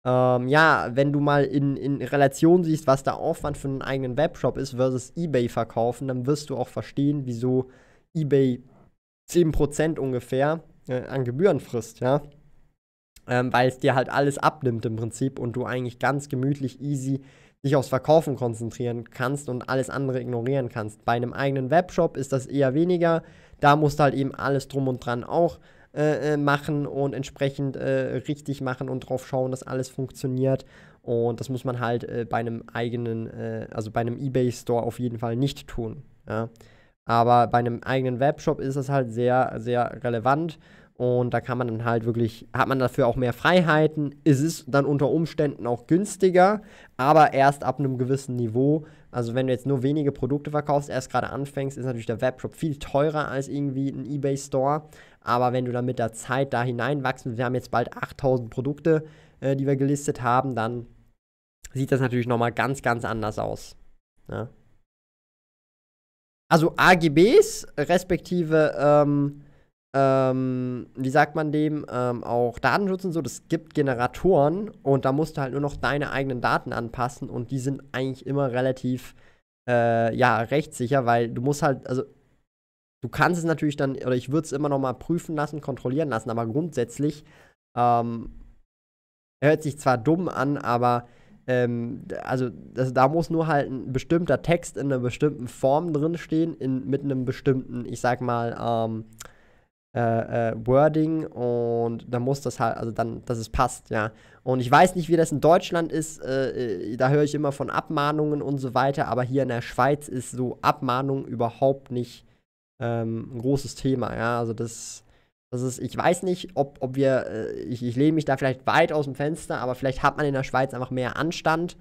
Ähm, ja, wenn du mal in, in Relation siehst, was der Aufwand für einen eigenen Webshop ist versus Ebay verkaufen, dann wirst du auch verstehen, wieso Ebay 10% ungefähr äh, an Gebühren frisst, ja ähm, weil es dir halt alles abnimmt im Prinzip und du eigentlich ganz gemütlich, easy dich aufs Verkaufen konzentrieren kannst und alles andere ignorieren kannst. Bei einem eigenen Webshop ist das eher weniger. Da musst du halt eben alles drum und dran auch äh, äh machen und entsprechend äh, richtig machen und drauf schauen, dass alles funktioniert. Und das muss man halt äh, bei einem eigenen, äh, also bei einem eBay-Store auf jeden Fall nicht tun. Ja. Aber bei einem eigenen Webshop ist das halt sehr, sehr relevant und da kann man dann halt wirklich, hat man dafür auch mehr Freiheiten. Es ist dann unter Umständen auch günstiger, aber erst ab einem gewissen Niveau. Also wenn du jetzt nur wenige Produkte verkaufst, erst gerade anfängst, ist natürlich der Webshop viel teurer als irgendwie ein eBay Store. Aber wenn du dann mit der Zeit da hineinwachst, wir haben jetzt bald 8000 Produkte, äh, die wir gelistet haben, dann sieht das natürlich nochmal ganz, ganz anders aus. Ne? Also AGBs, respektive... Ähm, ähm, wie sagt man dem, ähm, auch Datenschutz und so, das gibt Generatoren und da musst du halt nur noch deine eigenen Daten anpassen und die sind eigentlich immer relativ, äh, ja, rechtssicher, weil du musst halt, also du kannst es natürlich dann, oder ich würde es immer noch mal prüfen lassen, kontrollieren lassen, aber grundsätzlich ähm, hört sich zwar dumm an, aber ähm, also, das, da muss nur halt ein bestimmter Text in einer bestimmten Form drinstehen, in, mit einem bestimmten, ich sag mal, ähm, äh, äh, Wording und dann muss das halt, also dann, dass es passt, ja. Und ich weiß nicht, wie das in Deutschland ist, äh, äh, da höre ich immer von Abmahnungen und so weiter, aber hier in der Schweiz ist so Abmahnung überhaupt nicht ähm, ein großes Thema, ja. Also das, das ist, ich weiß nicht, ob, ob wir, äh, ich, ich lehne mich da vielleicht weit aus dem Fenster, aber vielleicht hat man in der Schweiz einfach mehr Anstand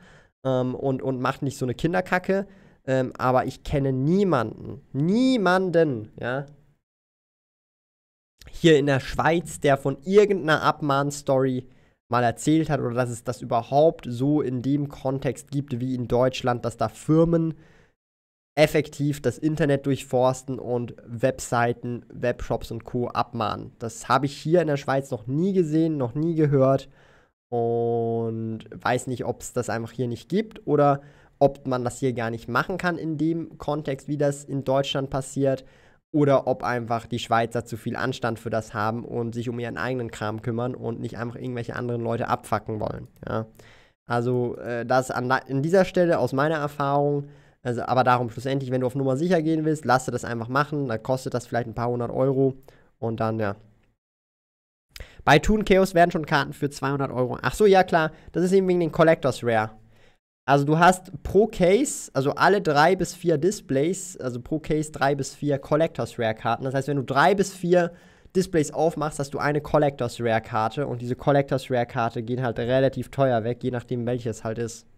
ähm, und, und macht nicht so eine Kinderkacke. Ähm, aber ich kenne niemanden, niemanden, ja, hier in der Schweiz, der von irgendeiner Abmahnstory mal erzählt hat oder dass es das überhaupt so in dem Kontext gibt wie in Deutschland, dass da Firmen effektiv das Internet durchforsten und Webseiten, Webshops und Co abmahnen. Das habe ich hier in der Schweiz noch nie gesehen, noch nie gehört und weiß nicht, ob es das einfach hier nicht gibt oder ob man das hier gar nicht machen kann in dem Kontext, wie das in Deutschland passiert oder ob einfach die Schweizer zu viel Anstand für das haben und sich um ihren eigenen Kram kümmern und nicht einfach irgendwelche anderen Leute abfacken wollen. Ja. Also äh, das an, an, dieser Stelle aus meiner Erfahrung, also, aber darum schlussendlich, wenn du auf Nummer sicher gehen willst, lasse das einfach machen, dann kostet das vielleicht ein paar hundert Euro und dann, ja. Bei Toon Chaos werden schon Karten für 200 Euro. Ach so, ja klar, das ist eben wegen den Collectors Rare. Also du hast pro Case, also alle drei bis vier Displays, also pro Case drei bis vier Collectors Rare Karten. Das heißt, wenn du drei bis vier Displays aufmachst, hast du eine Collectors Rare Karte und diese Collectors Rare Karte gehen halt relativ teuer weg, je nachdem welches halt ist.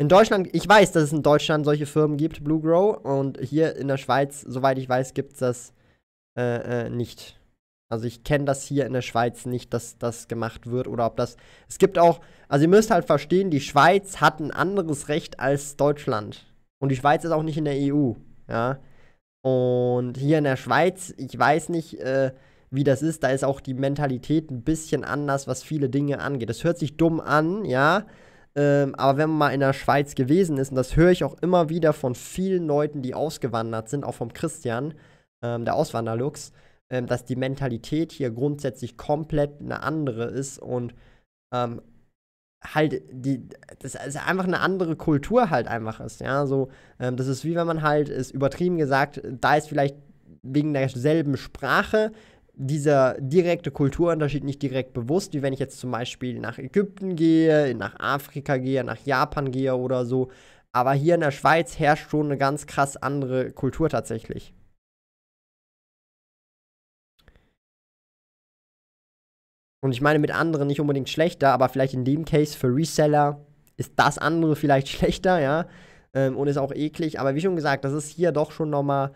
In Deutschland, ich weiß, dass es in Deutschland solche Firmen gibt, Blue Grow, und hier in der Schweiz, soweit ich weiß, gibt es das äh, äh, nicht. Also ich kenne das hier in der Schweiz nicht, dass das gemacht wird oder ob das. Es gibt auch, also ihr müsst halt verstehen, die Schweiz hat ein anderes Recht als Deutschland. Und die Schweiz ist auch nicht in der EU, ja. Und hier in der Schweiz, ich weiß nicht, äh, wie das ist, da ist auch die Mentalität ein bisschen anders, was viele Dinge angeht. Das hört sich dumm an, ja. Ähm, aber wenn man mal in der Schweiz gewesen ist, und das höre ich auch immer wieder von vielen Leuten, die ausgewandert sind, auch vom Christian, ähm, der Auswanderlux, ähm, dass die Mentalität hier grundsätzlich komplett eine andere ist und ähm, halt die das ist einfach eine andere Kultur halt einfach ist ja so ähm, das ist wie wenn man halt ist übertrieben gesagt da ist vielleicht wegen derselben Sprache dieser direkte Kulturunterschied nicht direkt bewusst, wie wenn ich jetzt zum Beispiel nach Ägypten gehe, nach Afrika gehe, nach Japan gehe oder so. Aber hier in der Schweiz herrscht schon eine ganz krass andere Kultur tatsächlich. Und ich meine mit anderen nicht unbedingt schlechter, aber vielleicht in dem Case für Reseller ist das andere vielleicht schlechter, ja. Ähm, und ist auch eklig. Aber wie schon gesagt, das ist hier doch schon nochmal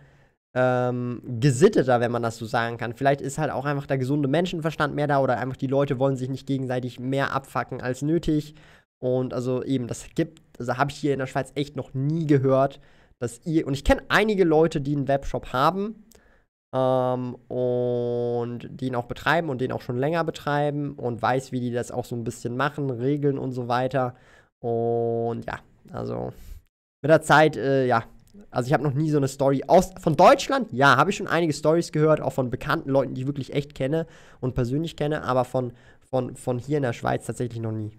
ähm, gesitteter, wenn man das so sagen kann. Vielleicht ist halt auch einfach der gesunde Menschenverstand mehr da oder einfach die Leute wollen sich nicht gegenseitig mehr abfacken als nötig. Und also eben, das gibt, also habe ich hier in der Schweiz echt noch nie gehört, dass ihr, und ich kenne einige Leute, die einen Webshop haben, ähm, und den auch betreiben und den auch schon länger betreiben und weiß, wie die das auch so ein bisschen machen, Regeln und so weiter. Und ja, also mit der Zeit, äh, ja, also ich habe noch nie so eine Story aus von Deutschland. Ja, habe ich schon einige Stories gehört, auch von bekannten Leuten, die ich wirklich echt kenne und persönlich kenne, aber von, von, von hier in der Schweiz tatsächlich noch nie.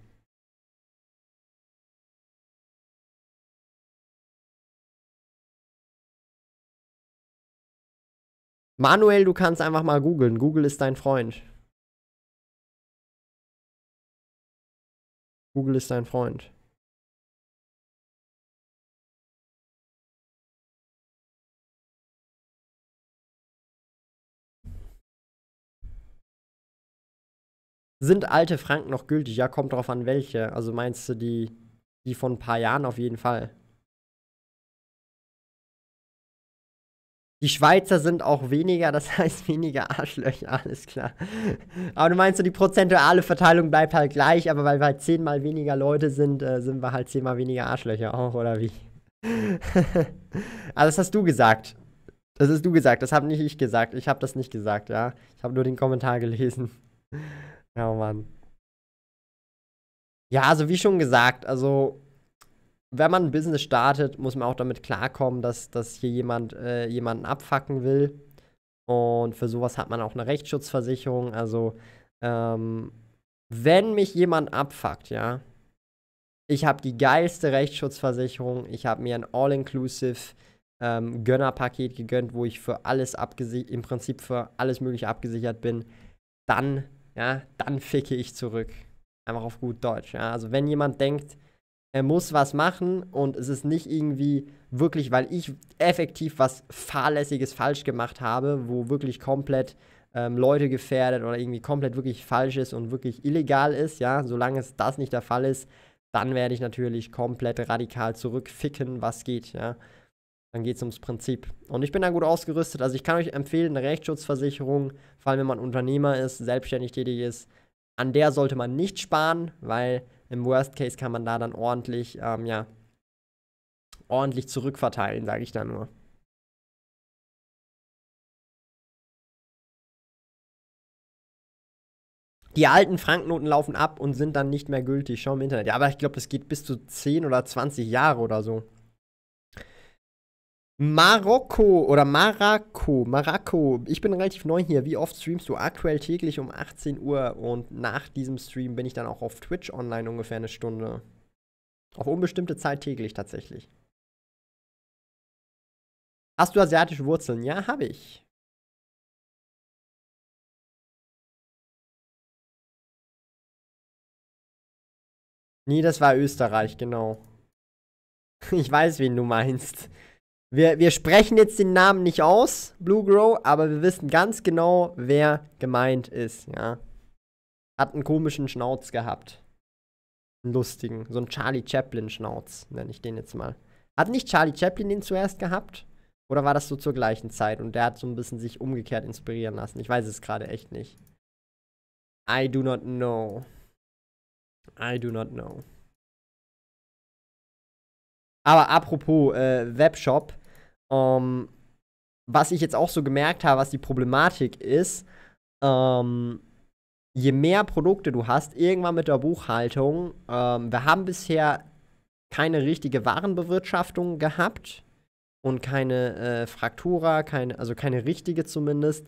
Manuel, du kannst einfach mal googeln. Google ist dein Freund. Google ist dein Freund. Sind alte Franken noch gültig? Ja, kommt drauf an, welche. Also meinst du die, die von ein paar Jahren auf jeden Fall. Die Schweizer sind auch weniger, das heißt weniger Arschlöcher, alles klar. Aber du meinst so, die prozentuale Verteilung bleibt halt gleich, aber weil wir halt zehnmal weniger Leute sind, äh, sind wir halt zehnmal weniger Arschlöcher auch, oder wie? also das hast du gesagt. Das hast du gesagt, das hab nicht ich gesagt. Ich hab das nicht gesagt, ja. Ich hab nur den Kommentar gelesen. Ja, oh Mann. Ja, also wie schon gesagt, also wenn man ein Business startet, muss man auch damit klarkommen, dass, dass hier jemand äh, jemanden abfacken will. Und für sowas hat man auch eine Rechtsschutzversicherung. Also, ähm, wenn mich jemand abfuckt, ja, ich habe die geilste Rechtsschutzversicherung. Ich habe mir ein All-Inclusive ähm, Gönnerpaket gegönnt, wo ich für alles abgesichert, im Prinzip für alles Mögliche abgesichert bin. Dann, ja, dann ficke ich zurück. Einfach auf gut Deutsch. Ja. Also, wenn jemand denkt, er muss was machen und es ist nicht irgendwie wirklich, weil ich effektiv was Fahrlässiges falsch gemacht habe, wo wirklich komplett ähm, Leute gefährdet oder irgendwie komplett wirklich falsch ist und wirklich illegal ist, ja, solange es das nicht der Fall ist, dann werde ich natürlich komplett radikal zurückficken, was geht, ja. Dann geht es ums Prinzip. Und ich bin da gut ausgerüstet. Also ich kann euch empfehlen, eine Rechtsschutzversicherung, vor allem wenn man Unternehmer ist, selbstständig tätig ist, an der sollte man nicht sparen, weil im Worst Case kann man da dann ordentlich, ähm, ja, ordentlich zurückverteilen, sage ich da nur. Die alten Franknoten laufen ab und sind dann nicht mehr gültig. Schau im Internet. Ja, aber ich glaube, das geht bis zu 10 oder 20 Jahre oder so. Marokko oder Marako, Marako, ich bin relativ neu hier. Wie oft streamst du? Aktuell täglich um 18 Uhr und nach diesem Stream bin ich dann auch auf Twitch online ungefähr eine Stunde. Auf unbestimmte Zeit täglich tatsächlich. Hast du asiatische Wurzeln? Ja, habe ich. Nee, das war Österreich, genau. Ich weiß, wen du meinst. Wir, wir sprechen jetzt den Namen nicht aus, Blue Grow, aber wir wissen ganz genau, wer gemeint ist, ja. Hat einen komischen Schnauz gehabt. Einen lustigen. So einen Charlie Chaplin-Schnauz, nenne ich den jetzt mal. Hat nicht Charlie Chaplin den zuerst gehabt? Oder war das so zur gleichen Zeit und der hat so ein bisschen sich umgekehrt inspirieren lassen? Ich weiß es gerade echt nicht. I do not know. I do not know. Aber apropos äh, Webshop, ähm, was ich jetzt auch so gemerkt habe, was die Problematik ist, ähm, je mehr Produkte du hast, irgendwann mit der Buchhaltung, ähm, wir haben bisher keine richtige Warenbewirtschaftung gehabt und keine äh, Fraktura, keine, also keine richtige zumindest.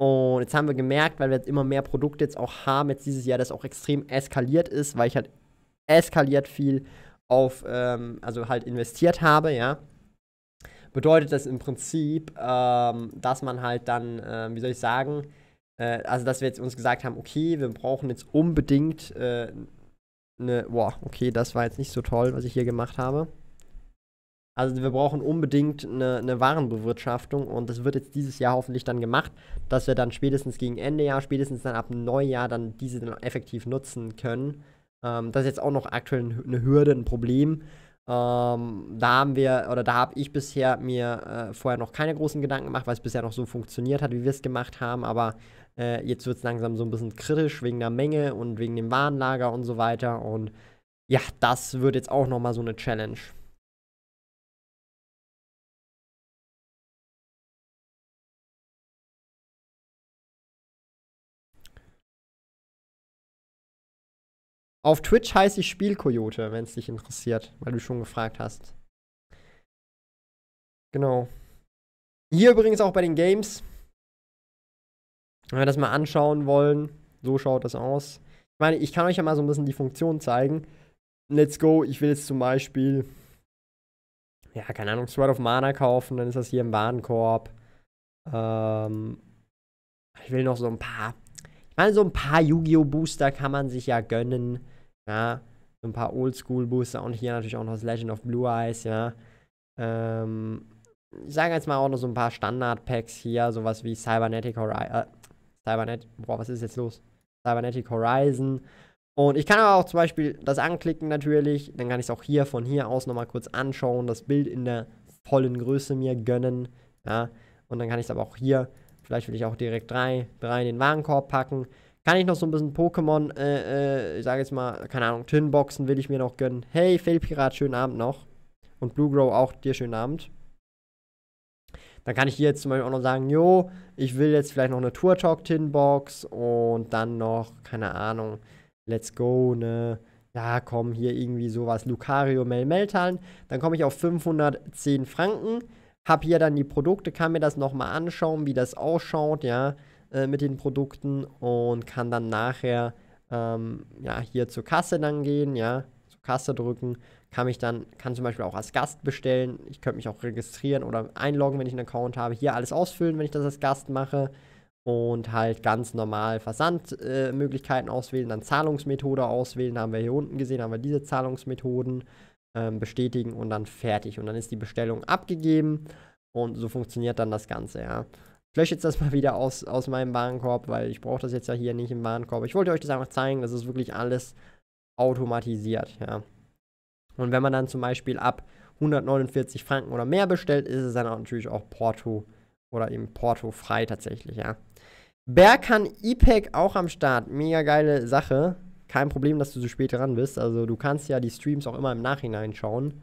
Und jetzt haben wir gemerkt, weil wir jetzt immer mehr Produkte jetzt auch haben, jetzt dieses Jahr, das auch extrem eskaliert ist, weil ich halt eskaliert viel auf, ähm, also halt investiert habe, ja, bedeutet das im Prinzip, ähm, dass man halt dann, äh, wie soll ich sagen, äh, also dass wir jetzt uns gesagt haben, okay, wir brauchen jetzt unbedingt äh, eine, boah, okay, das war jetzt nicht so toll, was ich hier gemacht habe. Also wir brauchen unbedingt eine, eine Warenbewirtschaftung und das wird jetzt dieses Jahr hoffentlich dann gemacht, dass wir dann spätestens gegen Ende Jahr, spätestens dann ab Neujahr dann diese dann effektiv nutzen können. Ähm, das ist jetzt auch noch aktuell eine Hürde, ein Problem. Ähm, da haben wir, oder da habe ich bisher mir äh, vorher noch keine großen Gedanken gemacht, weil es bisher noch so funktioniert hat, wie wir es gemacht haben. Aber äh, jetzt wird es langsam so ein bisschen kritisch wegen der Menge und wegen dem Warenlager und so weiter. Und ja, das wird jetzt auch nochmal so eine Challenge. Auf Twitch heiße ich Spielkoyote, wenn es dich interessiert, weil du schon gefragt hast. Genau. Hier übrigens auch bei den Games. Wenn wir das mal anschauen wollen, so schaut das aus. Ich meine, ich kann euch ja mal so ein bisschen die Funktion zeigen. Let's go, ich will jetzt zum Beispiel, ja, keine Ahnung, Sword of Mana kaufen, dann ist das hier im Warenkorb. Ähm, ich will noch so ein paar, ich meine, so ein paar Yu-Gi-Oh! Booster kann man sich ja gönnen. Ja, so ein paar Oldschool-Booster und hier natürlich auch noch das Legend of Blue Eyes, ja. Ähm, ich sage jetzt mal auch noch so ein paar Standard-Packs hier, sowas wie Cybernetic Horizon. Äh, Cybernet Boah, was ist jetzt los? Cybernetic Horizon. Und ich kann aber auch zum Beispiel das anklicken natürlich. Dann kann ich es auch hier von hier aus nochmal kurz anschauen, das Bild in der vollen Größe mir gönnen. Ja. Und dann kann ich es aber auch hier, vielleicht will ich auch direkt drei, drei in den Warenkorb packen kann ich noch so ein bisschen Pokémon, äh, äh, ich sage jetzt mal, keine Ahnung, Tinboxen will ich mir noch gönnen. Hey, Feldpirat, schönen Abend noch. Und Bluegrow auch dir schönen Abend. Dann kann ich dir jetzt zum Beispiel auch noch sagen, jo, ich will jetzt vielleicht noch eine Tour Talk Tinbox und dann noch, keine Ahnung, Let's Go, ne, ja, komm, hier irgendwie sowas, Lucario, Mel Meltan. Dann komme ich auf 510 Franken, hab hier dann die Produkte, kann mir das nochmal anschauen, wie das ausschaut, ja äh, mit den Produkten und kann dann nachher ähm, ja, hier zur Kasse dann gehen, ja, zur Kasse drücken, kann mich dann, kann zum Beispiel auch als Gast bestellen, ich könnte mich auch registrieren oder einloggen, wenn ich einen Account habe, hier alles ausfüllen, wenn ich das als Gast mache und halt ganz normal Versandmöglichkeiten äh, auswählen, dann Zahlungsmethode auswählen, haben wir hier unten gesehen, haben wir diese Zahlungsmethoden ähm, bestätigen und dann fertig und dann ist die Bestellung abgegeben und so funktioniert dann das Ganze, ja lösche jetzt das mal wieder aus, aus meinem Warenkorb, weil ich brauche das jetzt ja hier nicht im Warenkorb. Ich wollte euch das einfach zeigen, das ist wirklich alles automatisiert, ja. Und wenn man dann zum Beispiel ab 149 Franken oder mehr bestellt, ist es dann auch natürlich auch Porto oder eben Porto frei tatsächlich, ja. Berkan IPEC auch am Start, mega geile Sache. Kein Problem, dass du so spät dran bist. Also du kannst ja die Streams auch immer im Nachhinein schauen.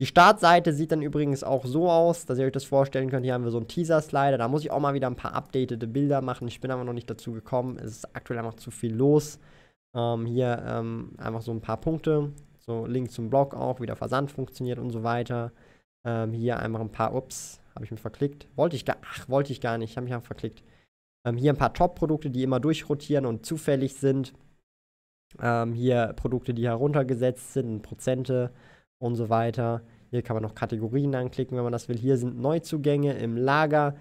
Die Startseite sieht dann übrigens auch so aus, dass ihr euch das vorstellen könnt. Hier haben wir so einen Teaser-Slider. Da muss ich auch mal wieder ein paar updatete Bilder machen. Ich bin aber noch nicht dazu gekommen. Es ist aktuell einfach zu viel los. Ähm, hier ähm, einfach so ein paar Punkte. So Link zum Blog auch, wie der Versand funktioniert und so weiter. Ähm, hier einfach ein paar, ups, habe ich mich verklickt. Wollte ich gar, ach, wollte ich gar nicht. habe mich einfach verklickt. Ähm, hier ein paar Top-Produkte, die immer durchrotieren und zufällig sind. Ähm, hier Produkte, die heruntergesetzt sind, Prozente und so weiter. Hier kann man noch Kategorien anklicken, wenn man das will. Hier sind Neuzugänge im Lager.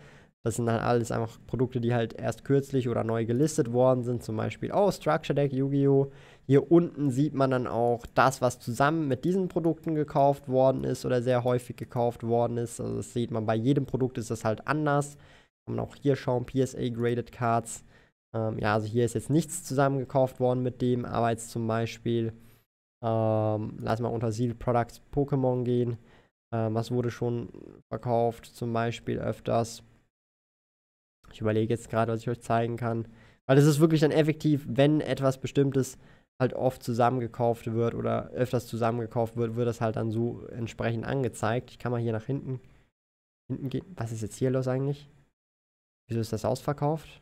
Das sind dann halt alles einfach Produkte, die halt erst kürzlich oder neu gelistet worden sind. Zum Beispiel, oh, Structure Deck, Yu-Gi-Oh! Hier unten sieht man dann auch das, was zusammen mit diesen Produkten gekauft worden ist oder sehr häufig gekauft worden ist. Also das sieht man, bei jedem Produkt ist das halt anders. Kann man auch hier schauen, PSA Graded Cards. Ähm, ja, also hier ist jetzt nichts zusammengekauft worden mit dem, aber jetzt zum Beispiel ähm, lass mal unter Seal Products Pokémon gehen. Ähm, was wurde schon verkauft? Zum Beispiel öfters. Ich überlege jetzt gerade, was ich euch zeigen kann. Weil es ist wirklich dann effektiv, wenn etwas Bestimmtes halt oft zusammengekauft wird oder öfters zusammengekauft wird, wird das halt dann so entsprechend angezeigt. Ich kann mal hier nach hinten, hinten gehen. Was ist jetzt hier los eigentlich? Wieso ist das ausverkauft?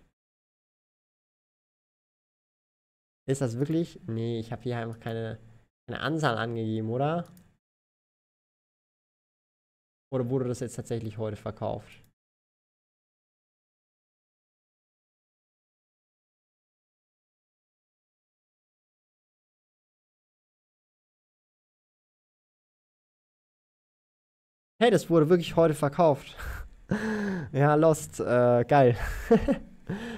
Ist das wirklich? Nee, ich habe hier einfach keine eine Anzahl angegeben, oder? Oder wurde das jetzt tatsächlich heute verkauft? Hey, das wurde wirklich heute verkauft. ja, Lost, äh, geil.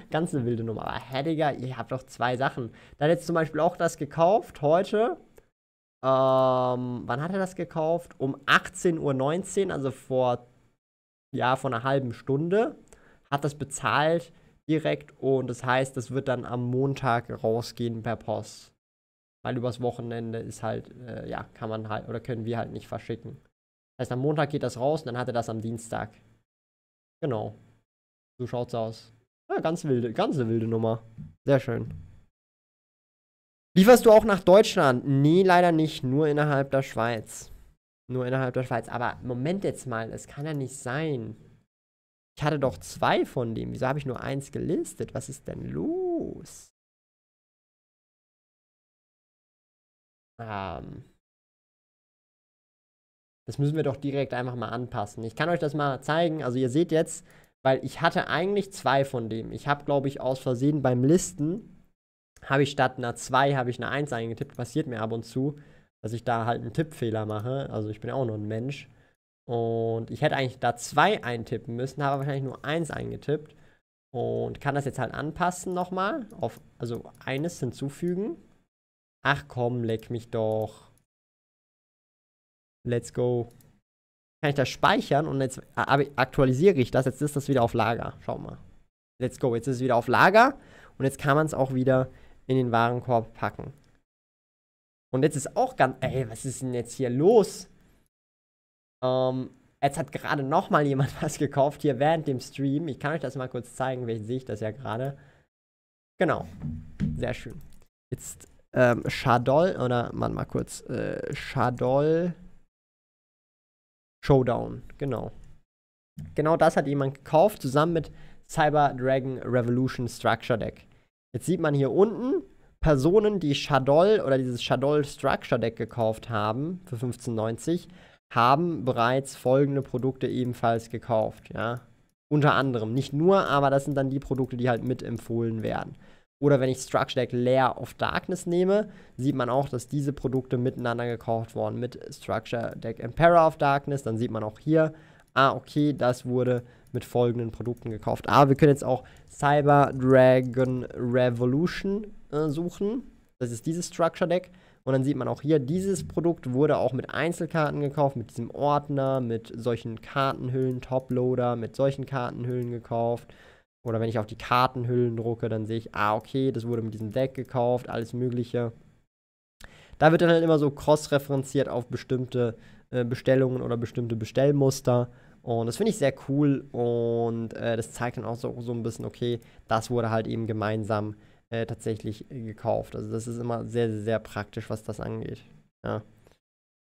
Ganz eine wilde Nummer. Aber Herr Digga, ihr habt doch zwei Sachen. Dann jetzt zum Beispiel auch das gekauft heute ähm, wann hat er das gekauft? Um 18.19 Uhr, also vor, ja, vor einer halben Stunde. Hat das bezahlt direkt und das heißt, das wird dann am Montag rausgehen per Post. Weil übers Wochenende ist halt, äh, ja, kann man halt oder können wir halt nicht verschicken. Das heißt, am Montag geht das raus und dann hat er das am Dienstag. Genau. So schaut's aus. Ja, ganz wilde, ganz wilde Nummer. Sehr schön. Lieferst du auch nach Deutschland? Nee, leider nicht. Nur innerhalb der Schweiz. Nur innerhalb der Schweiz. Aber Moment jetzt mal, das kann ja nicht sein. Ich hatte doch zwei von dem. Wieso habe ich nur eins gelistet? Was ist denn los? Ähm. Das müssen wir doch direkt einfach mal anpassen. Ich kann euch das mal zeigen. Also ihr seht jetzt, weil ich hatte eigentlich zwei von dem. Ich habe, glaube ich, aus Versehen beim Listen habe ich statt einer 2 habe ich eine 1 eingetippt. Passiert mir ab und zu, dass ich da halt einen Tippfehler mache. Also ich bin ja auch nur ein Mensch. Und ich hätte eigentlich da 2 eintippen müssen, habe wahrscheinlich nur 1 eingetippt. Und kann das jetzt halt anpassen nochmal. Auf, also eines hinzufügen. Ach komm, leck mich doch. Let's go. Kann ich das speichern und jetzt aktualisiere ich das. Jetzt ist das wieder auf Lager. Schau mal. Let's go. Jetzt ist es wieder auf Lager. Und jetzt kann man es auch wieder in den Warenkorb packen. Und jetzt ist auch ganz... Ey, was ist denn jetzt hier los? Ähm, jetzt hat gerade nochmal jemand was gekauft hier während dem Stream. Ich kann euch das mal kurz zeigen, welchen sehe ich das ja gerade. Genau. Sehr schön. Jetzt ähm, Shadol, oder man mal kurz, äh, Shadol Showdown, genau. Genau das hat jemand gekauft, zusammen mit Cyber Dragon Revolution Structure Deck. Jetzt sieht man hier unten Personen, die Shadol oder dieses Shadol Structure Deck gekauft haben für 15,90, haben bereits folgende Produkte ebenfalls gekauft. Ja? Unter anderem, nicht nur, aber das sind dann die Produkte, die halt mitempfohlen werden. Oder wenn ich Structure Deck Layer of Darkness nehme, sieht man auch, dass diese Produkte miteinander gekauft wurden mit Structure Deck Emperor of Darkness. Dann sieht man auch hier, ah, okay, das wurde mit folgenden Produkten gekauft. Aber ah, wir können jetzt auch Cyber Dragon Revolution äh, suchen. Das ist dieses Structure Deck. Und dann sieht man auch hier, dieses Produkt wurde auch mit Einzelkarten gekauft, mit diesem Ordner, mit solchen Kartenhüllen, Toploader, mit solchen Kartenhüllen gekauft. Oder wenn ich auf die Kartenhüllen drucke, dann sehe ich, ah, okay, das wurde mit diesem Deck gekauft, alles Mögliche. Da wird dann halt immer so cross-referenziert auf bestimmte äh, Bestellungen oder bestimmte Bestellmuster. Und das finde ich sehr cool und äh, das zeigt dann auch so, so ein bisschen, okay, das wurde halt eben gemeinsam äh, tatsächlich äh, gekauft. Also das ist immer sehr, sehr, sehr praktisch, was das angeht. Ja.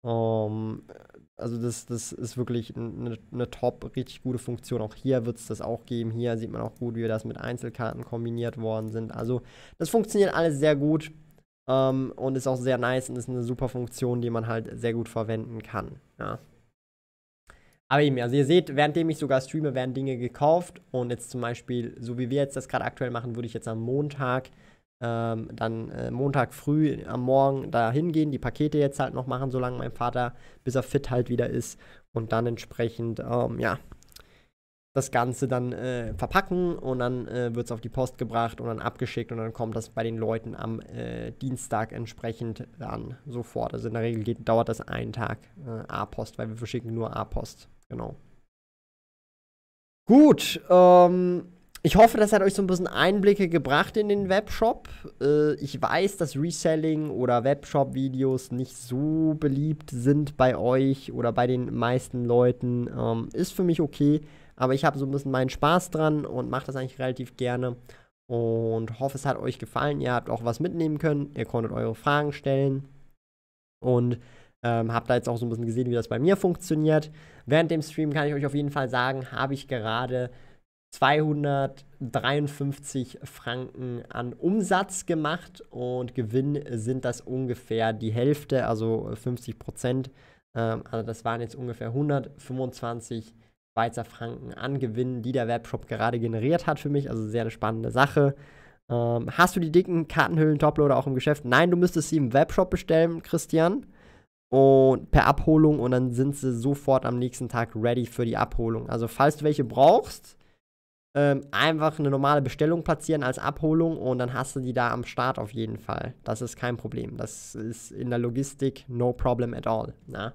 Um, ähm, also das, das ist wirklich eine ne top, richtig gute Funktion. Auch hier wird es das auch geben. Hier sieht man auch gut, wie das mit Einzelkarten kombiniert worden sind. Also das funktioniert alles sehr gut um, ähm, und ist auch sehr nice und ist eine super Funktion, die man halt sehr gut verwenden kann. Ja. Aber eben, also ihr seht, währenddem ich sogar streame, werden Dinge gekauft. Und jetzt zum Beispiel, so wie wir jetzt das gerade aktuell machen, würde ich jetzt am Montag, ähm, dann äh, Montag früh am Morgen da hingehen, die Pakete jetzt halt noch machen, solange mein Vater, bis er fit halt wieder ist. Und dann entsprechend, ähm, ja, das Ganze dann äh, verpacken und dann äh, wird es auf die Post gebracht und dann abgeschickt und dann kommt das bei den Leuten am äh, Dienstag entsprechend an, sofort. Also in der Regel geht, dauert das einen Tag äh, A-Post, weil wir verschicken nur A-Post. Genau. Gut, ähm, ich hoffe, das hat euch so ein bisschen Einblicke gebracht in den Webshop. Äh, ich weiß, dass Reselling oder Webshop-Videos nicht so beliebt sind bei euch oder bei den meisten Leuten. Ähm, ist für mich okay, aber ich habe so ein bisschen meinen Spaß dran und mache das eigentlich relativ gerne. Und hoffe, es hat euch gefallen. Ihr habt auch was mitnehmen können. Ihr konntet eure Fragen stellen. Und ähm, hab da jetzt auch so ein bisschen gesehen, wie das bei mir funktioniert. Während dem Stream kann ich euch auf jeden Fall sagen, habe ich gerade 253 Franken an Umsatz gemacht und Gewinn sind das ungefähr die Hälfte, also 50 Prozent. Ähm, also das waren jetzt ungefähr 125 Schweizer Franken an Gewinn, die der Webshop gerade generiert hat für mich. Also sehr eine spannende Sache. Ähm, hast du die dicken Kartenhüllen Toploader auch im Geschäft? Nein, du müsstest sie im Webshop bestellen, Christian und per Abholung und dann sind sie sofort am nächsten Tag ready für die Abholung. Also falls du welche brauchst, ähm, einfach eine normale Bestellung platzieren als Abholung und dann hast du die da am Start auf jeden Fall. Das ist kein Problem. Das ist in der Logistik no problem at all. Na? Ne?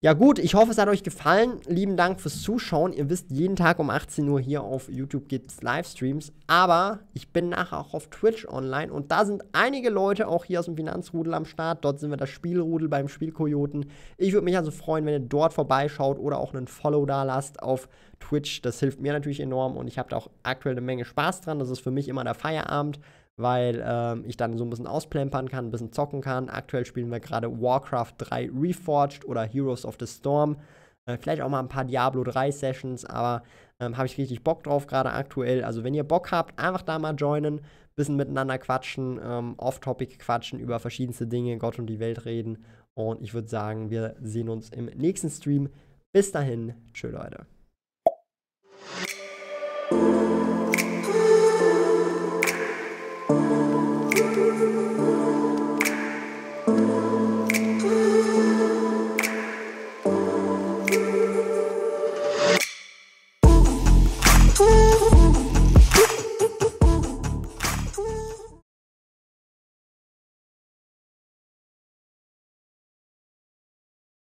Ja gut, ich hoffe, es hat euch gefallen. Lieben Dank fürs Zuschauen. Ihr wisst, jeden Tag um 18 Uhr hier auf YouTube gibt es Livestreams. Aber ich bin nachher auch auf Twitch online und da sind einige Leute auch hier aus dem Finanzrudel am Start. Dort sind wir das Spielrudel beim Spielkojoten. Ich würde mich also freuen, wenn ihr dort vorbeischaut oder auch einen Follow da lasst auf Twitch. Das hilft mir natürlich enorm und ich habe da auch aktuell eine Menge Spaß dran. Das ist für mich immer der Feierabend weil ähm, ich dann so ein bisschen ausplempern kann, ein bisschen zocken kann. Aktuell spielen wir gerade Warcraft 3 Reforged oder Heroes of the Storm. Äh, vielleicht auch mal ein paar Diablo 3 Sessions, aber ähm, habe ich richtig Bock drauf gerade aktuell. Also wenn ihr Bock habt, einfach da mal joinen, bisschen miteinander quatschen, ähm, off-topic quatschen, über verschiedenste Dinge, Gott und die Welt reden. Und ich würde sagen, wir sehen uns im nächsten Stream. Bis dahin, tschö Leute.